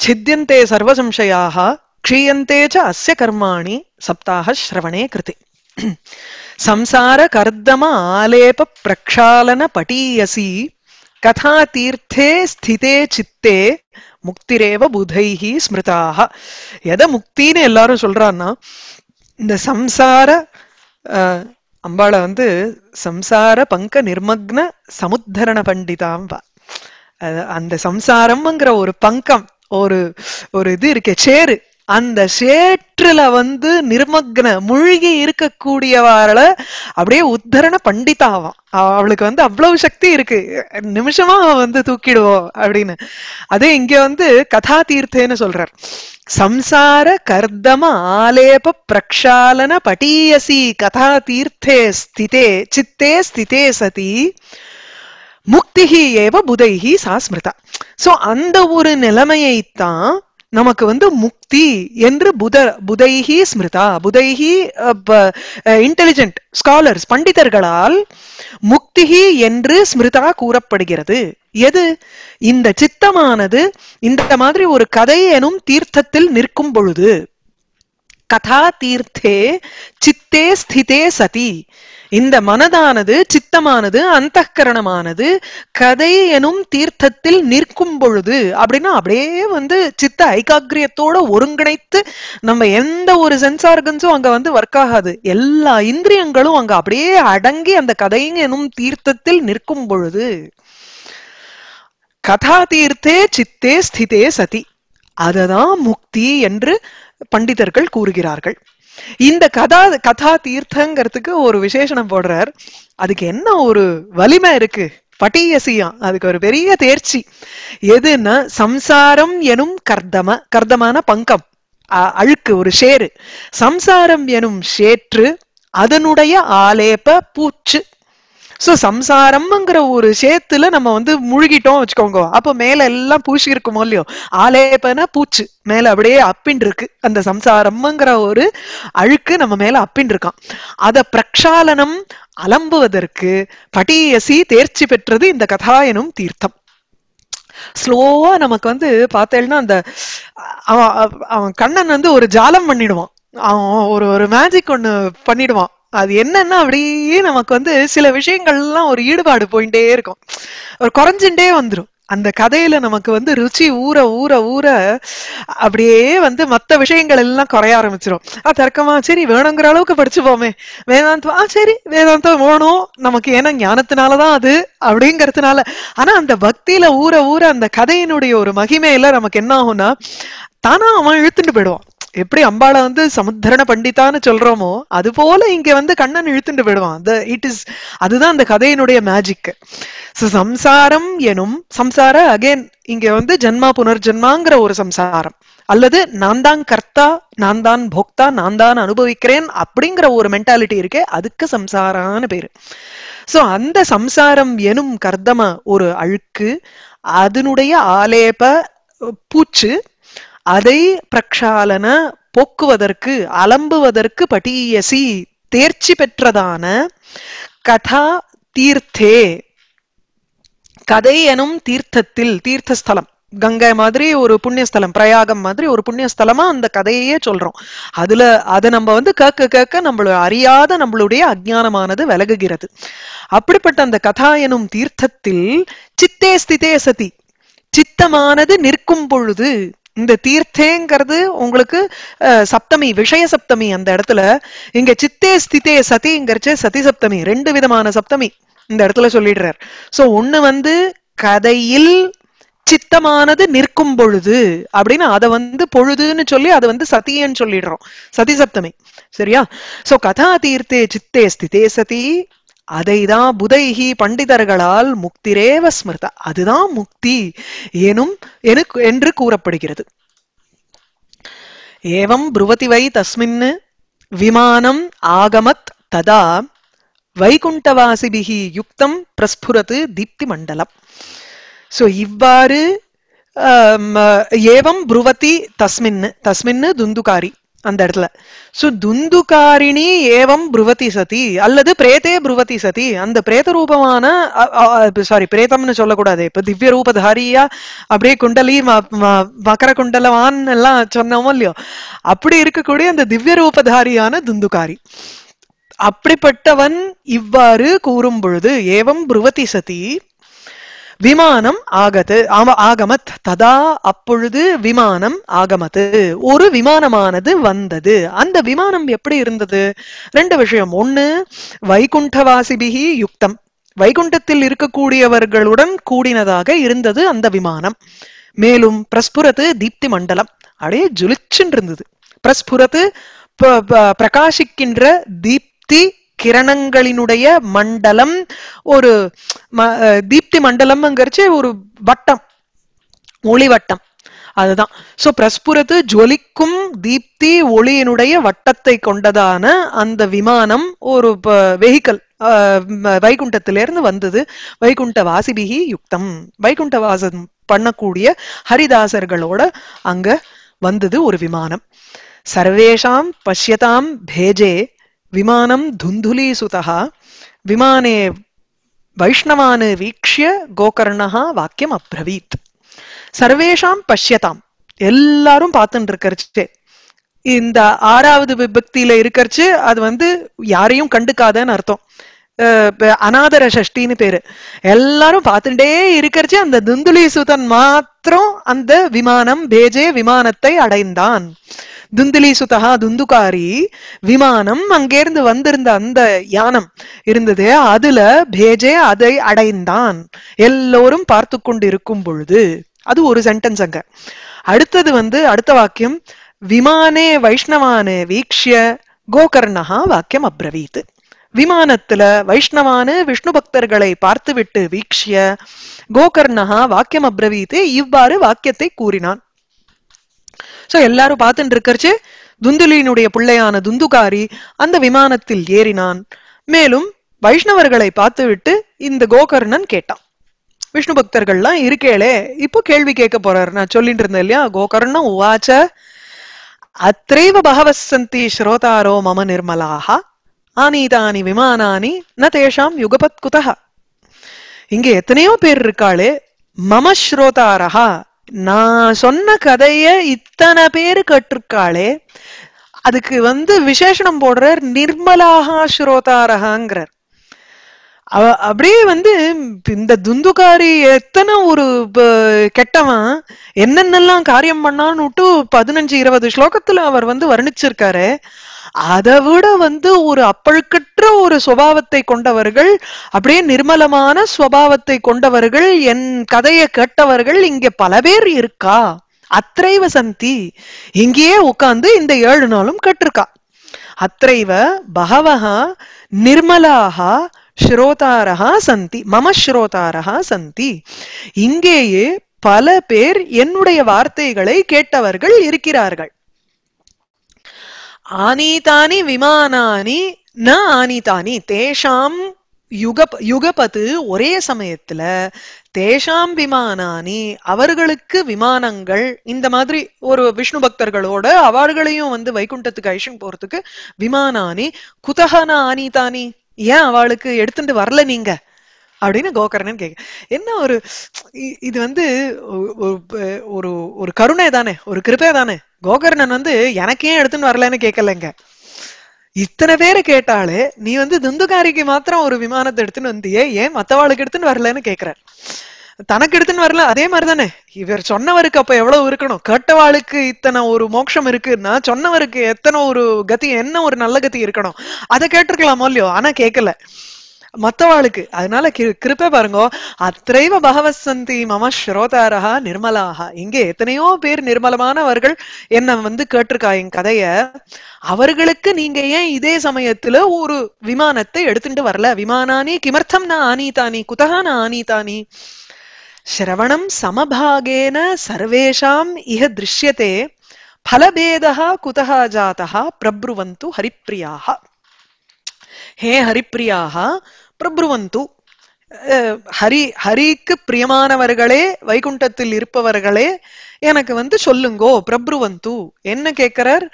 சித்தியந்தே சர்வசம்சயாக க்ஷீயந்தே ச அஸ்ய கர்மாணி சப்தாக ஸ்ரவணே கிருதி சம்சார கர்தம ஆலேப பிரக்ஷாலன பட்டீயசி கதா தீர்த்தே ஸ்திதே சித்தே முக்திரேவ புதைஹி ஸ்மிருதாக எதை முக்தின்னு எல்லாரும் சொல்றான்னா இந்த சம்சார அம்பாள வந்து சம்சார பங்க நிர்மக்ன சமுத்தரண பண்டிதாம்பா அந்த சம்சாரம்ங்கிற ஒரு பங்கம் ஒரு ஒரு இது இருக்கே சேரு அந்த சேற்றுல வந்து நிர்மக்ன மூழ்கி இருக்கக்கூடியவாள அப்படியே உத்தரண பண்டிதாவாம் அவளுக்கு வந்து அவ்வளவு சக்தி இருக்கு நிமிஷமா வந்து தூக்கிடுவோம் அப்படின்னு அதே இங்க வந்து கதா தீர்த்தேன்னு சொல்றார் சம்சார கர்தம ஆலேப பிரக்ஷாலன படியசி கதா தீர்த்தே ஸ்திதே சித்தே ஸ்திதே சதி முக்திகி ஏவ புதைகி சாஸ்மிருதா சோ அந்த ஒரு நிலைமையைத்தான் நமக்கு வந்து முக்தி என்று புத புதைஹி ஸ்மிருதா புதைஹி இன்டெலிஜென்ட் ஸ்காலர்ஸ் பண்டிதர்களால் முக்திஹி என்று ஸ்மிருதா கூறப்படுகிறது எது இந்த சித்தமானது இந்த மாதிரி ஒரு கதை எனும் தீர்த்தத்தில் நிற்கும் பொழுது கதா தீர்த்தே சித்தே ஸ்திதே சதி இந்த மனதானது சித்தமானது அந்த கரணமானது கதை எனும் தீர்த்தத்தில் நிற்கும் பொழுது அப்படின்னா அப்படியே வந்து சித்த ஐகாக்கிரியத்தோட ஒருங்கிணைத்து நம்ம எந்த ஒரு சென்சார்கன்ஸும் அங்க வந்து ஒர்க் ஆகாது எல்லா இந்திரியங்களும் அங்க அப்படியே அடங்கி அந்த கதை எனும் தீர்த்தத்தில் நிற்கும் பொழுது கதா தீர்த்தே சித்தே ஸ்திதே சதி அததான் முக்தி என்று பண்டிதர்கள் கூறுகிறார்கள் இந்த கதா கதா தீர்த்தங்கிறதுக்கு ஒரு விசேஷனம் போடுறார் அதுக்கு என்ன ஒரு வலிமை இருக்கு பட்டியசியம் அதுக்கு ஒரு பெரிய தேர்ச்சி எதுன்னா சம்சாரம் எனும் கர்தம கர்தமான பங்கம் அழுக்கு ஒரு ஷேரு சம்சாரம் எனும் ஷேற்று அதனுடைய ஆலேப பூச்சு ஸோ சம்சாரம்ங்கிற ஒரு சேத்துல நம்ம வந்து முழுகிட்டோம் வச்சுக்கோங்க அப்போ மேல எல்லாம் பூச்சி இருக்குமோ இல்லையோ ஆலேபனா பூச்சு மேல அப்படியே அப்பின் இருக்கு அந்த சம்சாரம்ங்கிற ஒரு அழுக்கு நம்ம மேல அப்பின் இருக்கான் அத பிரக்ஷாலனம் அலம்புவதற்கு பட்டியசி தேர்ச்சி பெற்றது இந்த கதாயனும் தீர்த்தம் ஸ்லோவா நமக்கு வந்து பார்த்தேன்னா அந்த அவன் அவன் கண்ணன் வந்து ஒரு ஜாலம் பண்ணிடுவான் அவன் ஒரு ஒரு மேஜிக் ஒன்று பண்ணிடுவான் அது என்னன்னா அப்படியே நமக்கு வந்து சில விஷயங்கள்லாம் ஒரு ஈடுபாடு போயிட்டே இருக்கும் ஒரு குறைஞ்சுட்டே வந்துடும் அந்த கதையில நமக்கு வந்து ருச்சி ஊற ஊற ஊற அப்படியே வந்து மற்ற விஷயங்கள் எல்லாம் குறைய ஆரம்பிச்சிடும் ஆ தர்க்கமா சரி வேணுங்கிற அளவுக்கு படிச்சுப்போமே வேதாந்தம் ஆ சரி வேதாந்தம் வேணும் நமக்கு ஏன்னா ஞானத்தினாலதான் அது அப்படிங்கிறதுனால ஆனா அந்த பக்தியில ஊற ஊற அந்த கதையினுடைய ஒரு மகிமையில நமக்கு என்ன ஆகும்னா தானா அவன் இழுத்துட்டு போயிடுவான் எப்படி அம்பாளை வந்து சமுத்திரன பண்டிதான்னு சொல்றோமோ அது போல இங்க வந்து கண்ணன் இழுத்துட்டு போயிடுவான் இட் இஸ் அதுதான் அந்த கதையினுடைய மேஜிக் சோ சம்சாரம் எனும் சம்சார அகேன் இங்க வந்து ஜென்மா புனர்ஜென்மாங்கிற ஒரு சம்சாரம் அல்லது நான் தான் கர்த்தா நான் தான் போக்தா நான் தான் அனுபவிக்கிறேன் அப்படிங்கிற ஒரு மென்டாலிட்டி இருக்கே அதுக்கு சம்சாரான பேரு சோ அந்த சம்சாரம் எனும் கர்தம ஒரு அழுக்கு அதனுடைய ஆலேப பூச்சு அதை பிரக்ஷாலன போக்குவதற்கு அலம்புவதற்கு படியசி தேர்ச்சி பெற்றதான கதா தீர்த்தே கதை எனும் தீர்த்தத்தில் தீர்த்தஸ்தலம் கங்கை மாதிரி ஒரு புண்ணியஸ்தலம் பிரயாகம் மாதிரி ஒரு புண்ணியஸ்தலமா அந்த கதையே சொல்றோம் அதுல அதை நம்ம வந்து கேட்க கேட்க நம்மள அறியாத நம்மளுடைய அஜானமானது விலகுகிறது அப்படிப்பட்ட அந்த கதா எனும் தீர்த்தத்தில் சித்தே ஸ்திதே சதி சித்தமானது நிற்கும் பொழுது இந்த தீர்த்தேங்கிறது உங்களுக்கு சப்தமி விஷய சப்தமி அந்த இடத்துல இங்க சித்தே ஸ்தித்தே சதிங்கிறச்ச சதி சப்தமி ரெண்டு விதமான சப்தமி இந்த இடத்துல சொல்லிடுறார் சோ ஒண்ணு வந்து கதையில் சித்தமானது நிற்கும் பொழுது அப்படின்னு அதை வந்து பொழுதுன்னு சொல்லி அதை வந்து சத்தியன்னு சொல்லிடுறோம் சதி சப்தமி சரியா சோ கதா தீர்த்தே சித்தே ஸ்திதே சதி அதைதான் தான் புதைகி பண்டிதர்களால் முக்திரேவ ஸ்மிருத அதுதான் முக்தி எனும் எனக்கு என்று கூறப்படுகிறது ஏவம் புருவதி வை தஸ்மின் விமானம் ஆகமத் ததா வைகுண்டவாசிபிகி யுக்தம் பிரஸ்புரத்து தீப்தி மண்டலம் ஸோ இவ்வாறு ஏவம் புருவதி தஸ்மின் தஸ்மின் துந்துகாரி அந்த இடத்துல சோ துந்துகாரிணி ஏவம் புருவதி சதி அல்லது பிரேத்தே புருவதி சதி அந்த பிரேத ரூபமான சாரி பிரேதம்னு சொல்லக்கூடாது இப்ப திவ்ய ரூபதாரியா அப்படியே குண்டலி மகர குண்டலவான் எல்லாம் சொன்னோமோ இல்லையோ அப்படி இருக்கக்கூடிய அந்த திவ்ய ரூபதாரியான துந்துகாரி அப்படிப்பட்டவன் இவ்வாறு கூறும் பொழுது ஏவம் புருவதி சதி விமானம் ஆகத்து ஆகமத் ததா அப்பொழுது விமானம் ஆகமத்து ஒரு விமானமானது வந்தது அந்த விமானம் எப்படி இருந்தது ரெண்டு விஷயம் ஒண்ணு வைகுண்டவாசிபிகி யுக்தம் வைகுண்டத்தில் இருக்கக்கூடியவர்களுடன் கூடினதாக இருந்தது அந்த விமானம் மேலும் பிரஸ்புரத்து தீப்தி மண்டலம் அப்படியே ஜொலிச்சுன்னு இருந்தது பிரஸ்புரத்து பிரகாசிக்கின்ற தீப்தி கிரணங்களினுடைய மண்டலம் ஒரு தீப்தி மண்டலம்ங்கிறச்சு ஒரு வட்டம் ஒளி வட்டம் அதுதான் சோ பிரஸ்புரத்து ஜொலிக்கும் தீப்தி ஒளியினுடைய வட்டத்தை கொண்டதான அந்த விமானம் ஒரு வெஹிக்கல் வைகுண்டத்திலிருந்து வந்தது வைகுண்ட வாசிபிகி யுக்தம் வைகுண்ட வாசம் பண்ணக்கூடிய ஹரிதாசர்களோட அங்க வந்தது ஒரு விமானம் சர்வேஷாம் பஷ்யதாம் பேஜே விமானம் துந்துலி சுதா விமானே வைஷ்ணவான் வீக்ஷிய கோகர்ணா வாக்கியம் அப்ரவீத் சர்வேஷாம் பஷ்யதாம் எல்லாரும் பார்த்துட்டு இருக்கிறச்சே இந்த ஆறாவது விபக்தியில இருக்கிறச்சு அது வந்து யாரையும் கண்டுக்காதன்னு அர்த்தம் அநாதர சஷ்டின்னு பேரு எல்லாரும் பார்த்துட்டே இருக்கிறச்சு அந்த துந்துலி சுதன் மாத்திரம் அந்த விமானம் பேஜே விமானத்தை அடைந்தான் துந்துலி சுதா துந்துகாரி விமானம் அங்கேருந்து வந்திருந்த அந்த யானம் இருந்தது அதுல பேஜே அதை அடைந்தான் எல்லோரும் பார்த்து கொண்டு இருக்கும் பொழுது அது ஒரு சென்டென்ஸ் அங்க அடுத்தது வந்து அடுத்த வாக்கியம் விமானே வைஷ்ணவானே வீக்ஷிய கோகர்ணஹா வாக்கியம் அப்ரவீத் விமானத்துல வைஷ்ணவான விஷ்ணு பக்தர்களை பார்த்துவிட்டு வீக்ஷிய கோகர்ணஹா வாக்கியம் அப்ரவீத்து இவ்வாறு வாக்கியத்தை கூறினான் ஸோ எல்லாரும் பார்த்துட்டு இருக்கிறச்சு துந்துலியினுடைய பிள்ளையான துந்துகாரி அந்த விமானத்தில் ஏறினான் மேலும் வைஷ்ணவர்களை பார்த்துவிட்டு இந்த கோகர்ணன் கேட்டான் விஷ்ணு பக்தர்கள்லாம் இருக்கேளே இப்போ கேள்வி கேட்க போறாரு நான் சொல்லிட்டு இருந்தேன் இல்லையா கோகர்ணன் உவாச்ச அத்தைவ பகவசந்தி ஸ்ரோதாரோ மம நிர்மலாக ஆனிதானி விமானானி ந தேஷாம் யுகபத் குதா இங்க எத்தனையோ பேர் இருக்காளே மம ஸ்ரோதாரஹா நான் சொன்ன கதைய இத்தனை பேர் கட்டிருக்காளே அதுக்கு வந்து விசேஷனம் போடுறார் நிர்மலாகா ஸ்ரோதாரகாங்கிறார் அவ அப்படியே வந்து இந்த துந்துகாரி எத்தனை ஒரு கெட்டவன் என்னென்னலாம் காரியம் பண்ணான்னு விட்டு பதினஞ்சு இருபது ஸ்லோகத்துல அவர் வந்து வர்ணிச்சிருக்காரு அதை விட வந்து ஒரு அப்பழுக்கற்ற ஒரு சுபாவத்தை கொண்டவர்கள் அப்படியே நிர்மலமான சுவாவத்தை கொண்டவர்கள் என் கதையை கேட்டவர்கள் இங்க பல பேர் இருக்கா அத்ரைவ சந்தி இங்கேயே உட்கார்ந்து இந்த ஏழு நாளும் கேட்டிருக்கா அத்திரைவ பகவஹா நிர்மலாகா ஸ்ரோதாரஹா சந்தி மம ஸ்ரோதாரஹா சந்தி இங்கேயே பல பேர் என்னுடைய வார்த்தைகளை கேட்டவர்கள் இருக்கிறார்கள் ஆனீதானி விமானானி ந ஆனீதானி தேஷாம் யுக யுகபத்து ஒரே சமயத்துல தேஷாம் விமானானி அவர்களுக்கு விமானங்கள் இந்த மாதிரி ஒரு விஷ்ணு பக்தர்களோட அவர்களையும் வந்து வைகுண்டத்துக்கு ஐஷன் போறதுக்கு விமானானி குதஹனா ஆனீதானி ஏன் அவளுக்கு எடுத்துட்டு வரல நீங்க அப்படின்னு கோகர்ணன் கேக்கு என்ன ஒரு இது வந்து ஒரு ஒரு கருணை தானே ஒரு கிருப்பை தானே கோகர்ணன் வந்து எனக்கு ஏன் எடுத்துன்னு வரலன்னு கேட்கலங்க இத்தனை பேரை கேட்டாலே நீ வந்து துந்துகாரிக்கு மாத்திரம் ஒரு விமானத்தை எடுத்துன்னு வந்தியே ஏன் மத்தவாளுக்கு எடுத்துன்னு வரலன்னு கேட்கிறார் தனக்கு எடுத்துன்னு வரல அதே மாதிரிதானே இவர் சொன்னவருக்கு அப்ப எவ்வளவு இருக்கணும் கேட்டவாளுக்கு இத்தனை ஒரு மோட்சம் இருக்குன்னா சொன்னவருக்கு எத்தனை ஒரு கதி என்ன ஒரு நல்ல கதி இருக்கணும் அதை கேட்டிருக்கலாமோ இல்லையோ ஆனா கேட்கல மத்தவாளுக்கு அதனால கிருப்பை பாருங்க அத்தைவ பகவசந்தி மம ஸ்ரோதாரா நிர்மலாக இங்கே எத்தனையோ பேர் நிர்மலமானவர்கள் என்ன வந்து கேட்டிருக்கா என் கதைய அவர்களுக்கு நீங்க ஏன் இதே சமயத்துல ஒரு விமானத்தை எடுத்துட்டு வரல விமானானி கிமர்த்தம் நான் ஆனீதானி குதகா நான் ஆனீதானி சிரவணம் சமபாகேன சர்வேஷாம் இஹ திருஷ்யத்தே பலபேதா குதகா ஜாத்தா பிரப்ருவந்து ஹரிப்பிரியாக ஹே ஹரிப்பிரியாக பிரபுவந்து ஹரி ஹரிக்கு பிரியமானவர்களே வைகுண்டத்தில் இருப்பவர்களே எனக்கு வந்து சொல்லுங்கோ பிரபுவந்து என்ன கேட்கிறார்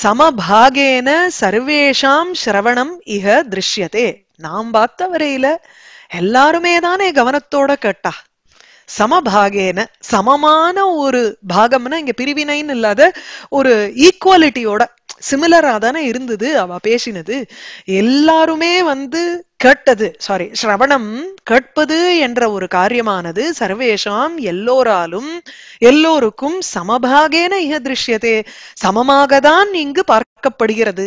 சமபாகேன சர்வேஷாம் சிரவணம் இக திருஷ்யதே நாம் பார்த்த வரையில எல்லாருமே தானே கவனத்தோட கேட்டா சமபாகேன சமமான ஒரு பாகம்னா இங்க பிரிவினைன்னு இல்லாத ஒரு ஈக்குவாலிட்டியோட சிமிலரா தானே இருந்தது அவ பேசினது எல்லாருமே வந்து கேட்டது சாரி சிரவணம் கேட்பது என்ற ஒரு காரியமானது சர்வேஷாம் எல்லோராலும் எல்லோருக்கும் சமபாகேன இக திருஷ்யதே சமமாக தான் இங்கு பார்க்கப்படுகிறது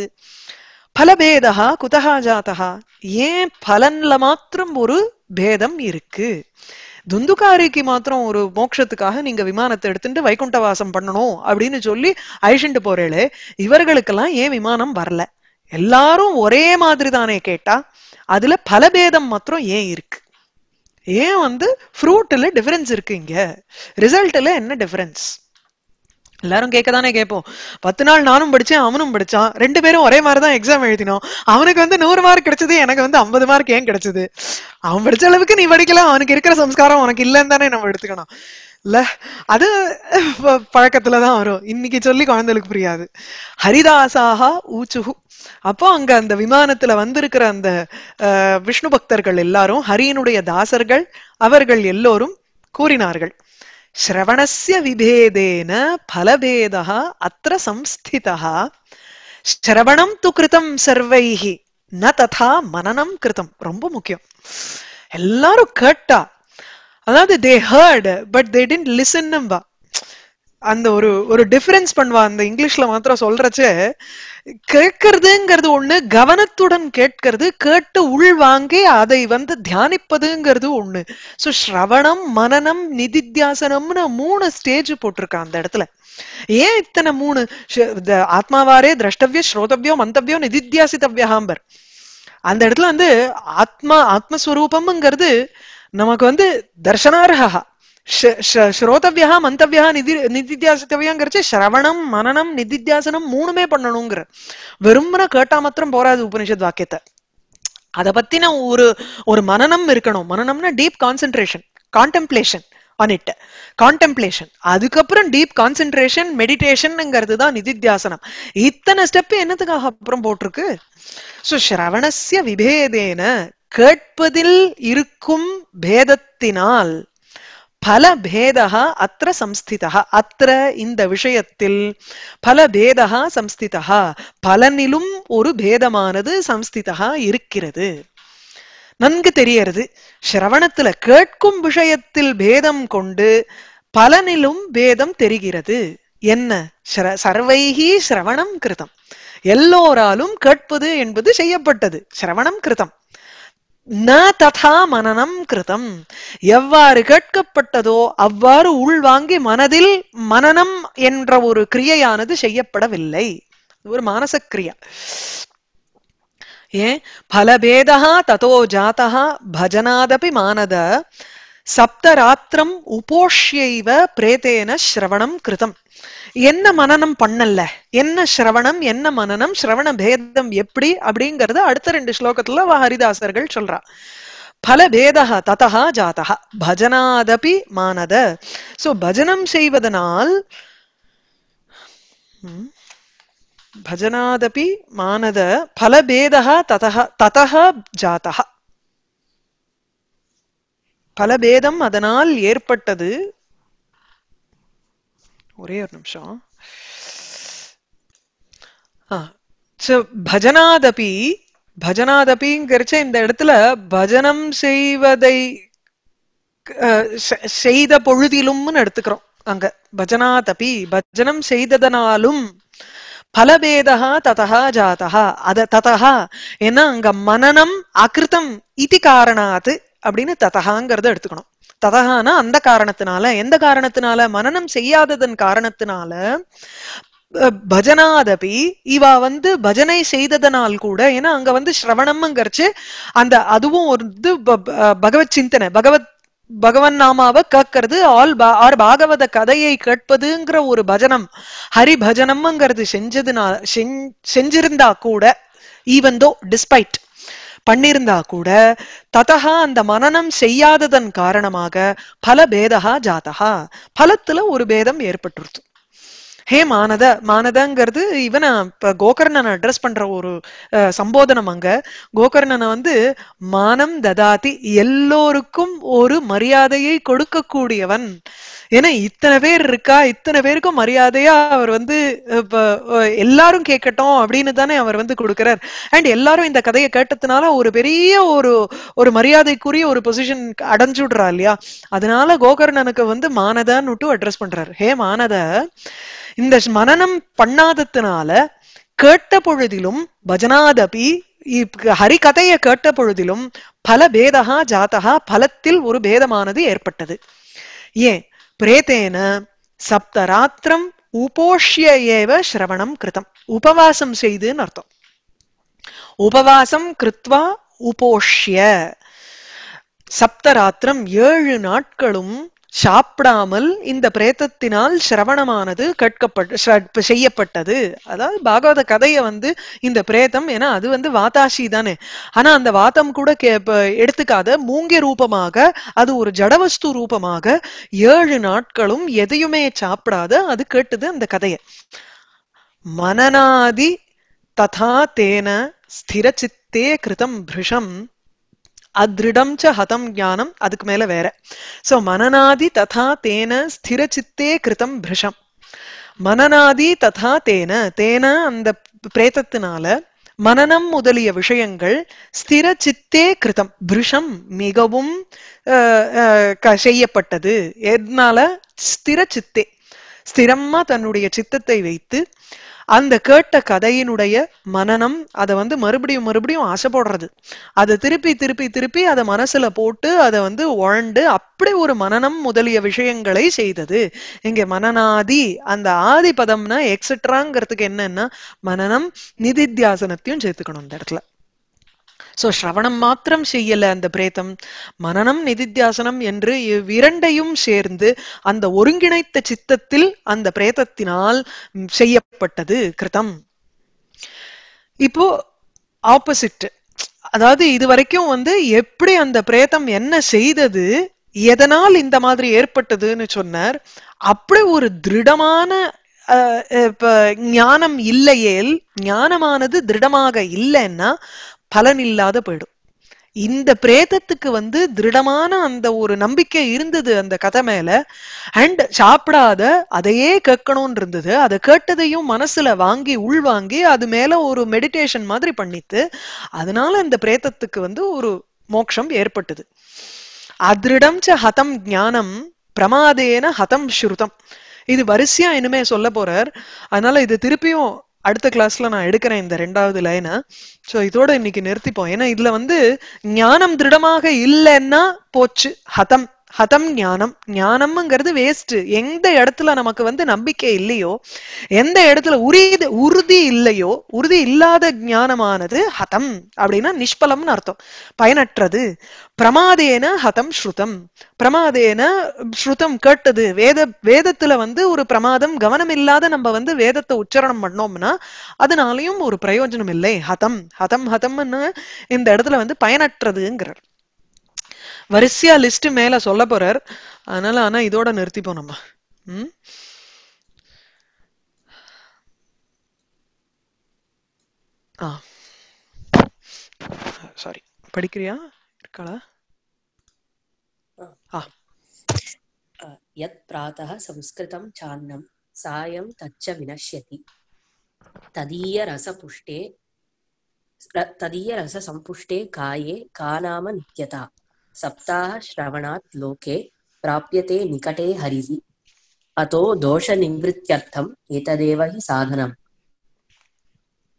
பலபேதா குதகா ஜாதகா ஏன் பலன்ல மாத்திரம் ஒரு பேதம் இருக்கு துந்துகாரிக்கு மாத்திரம் ஒரு மோட்சத்துக்காக நீங்க விமானத்தை எடுத்துட்டு வைகுண்ட வாசம் பண்ணணும் அப்படின்னு சொல்லி அழிச்சுட்டு போறேளே இவர்களுக்கெல்லாம் ஏன் விமானம் வரல எல்லாரும் ஒரே மாதிரி தானே கேட்டா அதுல பலபேதம் மாத்திரம் ஏன் இருக்கு ஏன் வந்து ஃப்ரூட்ல டிஃபரன்ஸ் இருக்கு இங்க ரிசல்ட்ல என்ன டிஃபரன்ஸ் எல்லாரும் கேட்கதானே கேட்போம் பத்து நாள் நானும் படிச்சேன் அவனும் படிச்சான் ரெண்டு பேரும் ஒரே மாதிரி தான் எக்ஸாம் எழுதினோம் அவனுக்கு வந்து நூறு மார்க் கிடைச்சது எனக்கு வந்து ஐம்பது மார்க் ஏன் கிடைச்சது அவன் படிச்ச அளவுக்கு நீ படிக்கல அவனுக்கு இருக்கிற சம்ஸ்காரம் உனக்கு இல்லைன்னு தானே நம்ம எடுத்துக்கணும் இல்ல அது பழக்கத்துலதான் வரும் இன்னைக்கு சொல்லி குழந்தைகளுக்கு புரியாது ஹரிதாசாகா ஊச்சுஹு அப்போ அங்க அந்த விமானத்துல வந்திருக்கிற அந்த விஷ்ணு பக்தர்கள் எல்லாரும் ஹரியனுடைய தாசர்கள் அவர்கள் எல்லோரும் கூறினார்கள் ஸ்ரவணசிய விபேதேன பலபேதா அத்த சம்ஸ்திதா ஸ்ரவணம் து கிருதம் சர்வைஹி ந ததா மனநம் கிருதம் ரொம்ப முக்கியம் எல்லாரும் கேட்டா அதாவது they heard but they tend லிசன்னும்பா அந்த ஒரு ஒரு டிஃபரன்ஸ் பண்ணுவா அந்த இங்கிலீஷ்ல மாத்திரம் சொல்றச்சே கேட்கறதுங்கிறது ஒண்ணு கவனத்துடன் கேட்கறது கேட்டு உள்வாங்கி அதை வந்து தியானிப்பதுங்கிறது ஒண்ணு ஸோ ஸ்ரவணம் மனநம் நிதித்தியாசனம்னு மூணு ஸ்டேஜ் போட்டிருக்கான் அந்த இடத்துல ஏன் இத்தனை மூணு ஆத்மாவாரே திரஷ்டவிய ஸ்ரோதவியோ மந்தவியோ நிதித்தியாசித்தவியகாம்பர் அந்த இடத்துல வந்து ஆத்மா ஆத்மஸ்வரூபம்ங்கிறது நமக்கு வந்து தர்ஷனார்ஹா ஸ்ரோதவியா மந்தவியா நிதி நிதித்தியாசித்தவியாங்கிறச்சு சிரவணம் மனநம் நிதித்தியாசனம் மூணுமே பண்ணணுங்கிற வெறும்னா கேட்டா மாத்திரம் போறாது உபனிஷத் வாக்கியத்தை அத பத்தின ஒரு ஒரு மனநம் இருக்கணும் மனநம்னா deep concentration contemplation on it contemplation அதுக்கப்புறம் டீப் கான்சென்ட்ரேஷன் மெடிடேஷன்ங்கிறது தான் நிதித்தியாசனம் இத்தனை ஸ்டெப் என்னத்துக்காக அப்புறம் போட்டிருக்கு ஸோ விபேதேன கேட்பதில் இருக்கும் பேதத்தினால் பல பேதா அத்த சம்ஸ்திதா அத்த இந்த விஷயத்தில் பல பேதா சம்ஸ்திதா பலனிலும் ஒரு பேதமானது சம்ஸ்திதா இருக்கிறது நன்கு தெரியறது சிரவணத்துல கேட்கும் விஷயத்தில் பேதம் கொண்டு பலனிலும் பேதம் தெரிகிறது என்ன சர்வைகி சிரவணம் கிருதம் எல்லோராலும் கேட்பது என்பது செய்யப்பட்டது சிரவணம் கிருதம் ந ததா மனநம் கிருதம் எவ்வாறு கேட்கப்பட்டதோ அவ்வாறு உள்வாங்கி மனதில் மனநம் என்ற ஒரு கிரியையானது செய்யப்படவில்லை ஒரு மானச கிரியா ஏன் பலபேதா ததோ ஜாத்தா பஜனாதபி மானத சப்தராத்திரம் உபோஷ்யைவ பிரேதேன ஸ்ரவணம் கிருதம் என்ன மனநம் பண்ணல என்ன சிரவணம் என்ன மனநம் சிரவண பேதம் எப்படி அப்படிங்கறது அடுத்த ரெண்டு ஸ்லோகத்துல ஹரிதாசர்கள் சொல்றா பல பேதா ததா ஜாதா பஜனாதபி மானத சோ பஜனம் செய்வதனால் பஜனாதபி மானத பல பலபேதா ததா ததா ஜாதா பேதம் அதனால் ஏற்பட்டது ஒரே ஒரு நிமிஷம் ஸோ பஜனாதபி பஜனாதபிங்கிறச்ச இந்த இடத்துல பஜனம் செய்வதை செய்த பொழுதிலும்னு எடுத்துக்கிறோம் அங்க பஜனாதபி பஜனம் செய்ததனாலும் பலபேதா ததா ஜாதா அத ததா ஏன்னா அங்க மனநம் அகிருதம் இது காரணாத்து அப்படின்னு ததகாங்கிறத எடுத்துக்கணும் ததகானா அந்த காரணத்தினால எந்த காரணத்தினால மனநம் செய்யாததன் காரணத்தினால பஜனாதபி இவா வந்து பஜனை செய்ததனால் கூட ஏன்னா அங்க வந்து ஸ்ரவணம்ங்கிறச்சு அந்த அதுவும் வந்து பகவத் சிந்தனை பகவத் பகவன் நாமாவை கேட்கறது ஆல் ஆர் பாகவத கதையை கேட்பதுங்கிற ஒரு பஜனம் ஹரி பஜனம்ங்கிறது செஞ்சதுனா செஞ்சிருந்தா கூட ஈவன் தோ டிஸ்பைட் பண்ணியிருந்தா கூட ததஹா அந்த மனநம் செய்யாததன் காரணமாக பல பேதகா ஜாதகா பலத்துல ஒரு பேதம் ஏற்பட்டுருது ஹே மானத மானதங்கிறது இவனை இப்ப கோகர்ணனை அட்ரஸ் பண்ற ஒரு சம்போதனம் அங்க கோகர்ணனை வந்து மானம் ததாதி எல்லோருக்கும் ஒரு மரியாதையை கொடுக்கக்கூடியவன் ஏன்னா இத்தனை பேர் இருக்கா இத்தனை பேருக்கும் மரியாதையா அவர் வந்து எல்லாரும் கேட்கட்டும் அப்படின்னு தானே அவர் வந்து கொடுக்கிறார் அண்ட் எல்லாரும் இந்த கதையை கேட்டதுனால ஒரு பெரிய ஒரு ஒரு மரியாதைக்குரிய ஒரு பொசிஷன் அடைஞ்சுடுறா இல்லையா அதனால கோகர்ணனுக்கு வந்து மானதான்னு அட்ரஸ் பண்றாரு ஹே மானத இந்த மனநம் பண்ணாததுனால கேட்ட பொழுதிலும் பஜனாதபி ஹரிகதையை கேட்ட பொழுதிலும் பல பேதகா ஜாத்தகா பலத்தில் ஒரு பேதமானது ஏற்பட்டது ஏன் பிரேத்தேன சப்தராத்திரம் உபோஷிய ஏவ சிரவணம் கிருதம் உபவாசம் செய்துன்னு அர்த்தம் உபவாசம் கிருத்வா உபோஷ்ய சப்தராத்திரம் ஏழு நாட்களும் சாப்பிடாமல் இந்த பிரேத்தத்தினால் சிரவணமானது கற்கப்பட்டு செய்யப்பட்டது அதாவது பாகவத கதையை வந்து இந்த பிரேதம் ஏன்னா அது வந்து வாத்தாசி தானே ஆனா அந்த வாத்தம் கூட கே எடுத்துக்காத மூங்கிய ரூபமாக அது ஒரு ஜடவஸ்து ரூபமாக ஏழு நாட்களும் எதையுமே சாப்பிடாத அது கேட்டுது அந்த கதையை மனநாதி ததா தேன ஸ்திர சித்தே கிருதம் பிருஷம் அதிருடம் ச ஹதம் ஞானம் அதுக்கு மேல வேற சோ மனநாதி ததா தேன ஸ்திர சித்தே கிருதம் பிருஷம் மனநாதி ததா தேன தேன அந்த பிரேதத்தினால மனநம் முதலிய விஷயங்கள் ஸ்திர சித்தே கிருதம் பிருஷம் மிகவும் செய்யப்பட்டது எதனால ஸ்திர சித்தே ஸ்திரமா தன்னுடைய சித்தத்தை வைத்து அந்த கேட்ட கதையினுடைய மனநம் அதை வந்து மறுபடியும் மறுபடியும் ஆசைப்படுறது அதை திருப்பி திருப்பி திருப்பி அதை மனசுல போட்டு அதை வந்து உழண்டு அப்படி ஒரு மனநம் முதலிய விஷயங்களை செய்தது இங்க மனநாதி அந்த ஆதி பதம்னா எக்ஸட்ராங்கிறதுக்கு என்னன்னா மனநம் நிதித்தியாசனத்தையும் சேர்த்துக்கணும் இந்த இடத்துல சோ ஸ்ரவணம் மாத்திரம் செய்யல அந்த பிரேதம் மனநம் நிதித்தியாசனம் என்று இவ்விரண்டையும் சேர்ந்து அந்த ஒருங்கிணைத்த சித்தத்தில் அந்த பிரேதத்தினால் செய்யப்பட்டது கிருதம் இப்போ ஆப்போசிட் அதாவது இது வரைக்கும் வந்து எப்படி அந்த பிரேதம் என்ன செய்தது எதனால் இந்த மாதிரி ஏற்பட்டதுன்னு சொன்னார் அப்படி ஒரு திருடமான ஞானம் இல்லையேல் ஞானமானது திருடமாக இல்லைன்னா பலன் இல்லாத போயிடும் இந்த பிரேதத்துக்கு வந்து திருடமான அந்த ஒரு நம்பிக்கை இருந்தது அந்த கதை மேல அண்ட் சாப்பிடாத அதையே கேட்கணும்னு இருந்தது அதை கேட்டதையும் மனசுல வாங்கி உள்வாங்கி அது மேல ஒரு மெடிடேஷன் மாதிரி பண்ணித்து அதனால இந்த பிரேதத்துக்கு வந்து ஒரு மோட்சம் ஏற்பட்டது அதிருடம் ச ஹதம் ஞானம் பிரமாதேன ஹதம் ஸ்ருதம் இது வரிசையா இனிமே சொல்ல போறார் அதனால இது திருப்பியும் அடுத்த கிளாஸ்ல நான் எடுக்கிறேன் இந்த ரெண்டாவது லைனை ஸோ இதோட இன்னைக்கு நிறுத்திப்போம் ஏன்னா இதுல வந்து ஞானம் திருடமாக இல்லைன்னா போச்சு ஹதம் ஹதம் ஞானம் ஞானம்ங்கிறது வேஸ்ட் எந்த இடத்துல நமக்கு வந்து நம்பிக்கை இல்லையோ எந்த இடத்துல உரிய உறுதி இல்லையோ உறுதி இல்லாத ஞானமானது ஹதம் அப்படின்னா நிஷ்பலம்னு அர்த்தம் பயனற்றது பிரமாதேன ஹதம் ஸ்ருதம் பிரமாதேன ஸ்ருதம் கேட்டது வேத வேதத்துல வந்து ஒரு பிரமாதம் கவனம் இல்லாத நம்ம வந்து வேதத்தை உச்சாரணம் பண்ணோம்னா அதனாலையும் ஒரு பிரயோஜனம் இல்லை ஹதம் ஹதம் ஹதம்னு இந்த இடத்துல வந்து பயனற்றதுங்கிறார் வரிசையா லிஸ்ட் மேல சொல்ல போறார் அதனால ஆனா இதோட நிறுத்திப்போம் நம்ம சாரி படிக்கிறியா இருக்காளா ஆ யத் பிராத்தः संस्कृतं चान्नं सायं तच्च विनश्यति तदीयरसपुष्टे तदीयरससम्पुष्टे काये का नाम நித்யதா सप्ताह श्रवणात् लोके प्राप्यते निकटे हरिः अतो दोषनिवृत्त्यर्थम् एतदेव हि साधनम्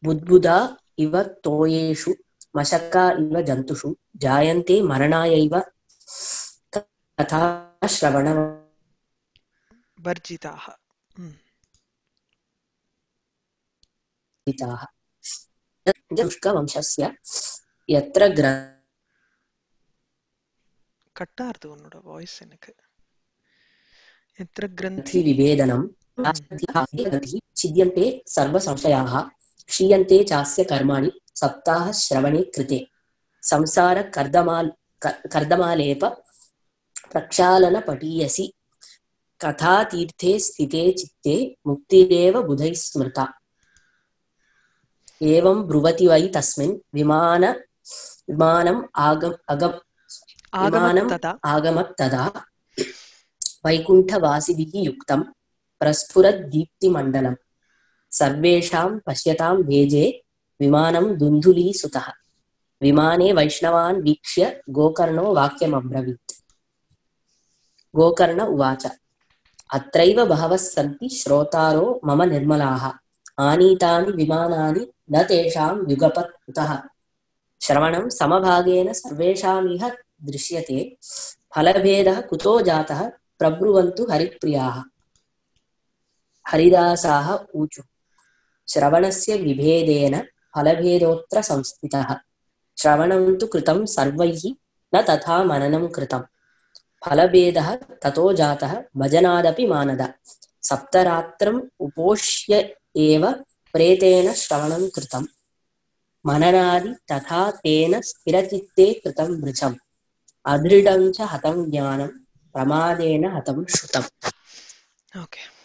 बुद्बुदा इव तोयेषु मशका इव जन्तुषु जायन्ते मरणायैव तथा श्रवण वर्जिताः दुष्कवंशस्य हम्म। यत्र ग्रन्थ கட்டாருது உன்னோட வாய்ஸ் எனக்கு எத்திர கிரந்தி விவேதனம் சித்தியந்தே சர்வ சம்சயாः क्षीयन्ते चास्य कर्माणि सप्ताह श्रवणे कृते संसार कर्दमाल कर्दमालेप प्रक्षालन पटीयसि कथा तीर्थे स्थिते चित्ते मुक्तिरेव बुधैः स्मृता एवं ब्रुवति वै तस्मिन् विमान विमानम् आगम अगम ఆగమనం ఆగమత్తదా వైకుంఠవాసిభిः యుక్తం ప్రస్ఫురద్దీప్తిమండలం సర్వేషాం పశ్యతాం వేజే విమానం దుంధులీ సుతః విమానే వైష్ణవాన్ వీక్ష్య గోకర్ణో వాక్యమబ్రవీత్ గోకర్ణ ఉవాచ అత్రైవ బహవः సంతి శ్రోతారో మమ నిర్మలాः ఆనీతాని విమానాని న తేషాం యుగపత్ కుతః శ్రవణం సమభాగేన సర్వేషామిహ दृश्यते फलभेदः कुतो जातः प्रब्रुवन्तु हरिप्रियाः हरिदासाः ऊचु श्रवणस्य विभेदेन फलभेदोऽत्र संस्थितः श्रवणं तु कृतं सर्वैः न तथा मननं कृतं फलभेदः ततो जातः भजनादपि मानद सप्तरात्रम् उपोष्य एव प्रेतेन श्रवणं कृतं मननादि तथा तेन स्थिरचित्ते कृतं वृचम् अदृढ़ च हतं प्रमादेन हतं श्रुतम् ओके okay.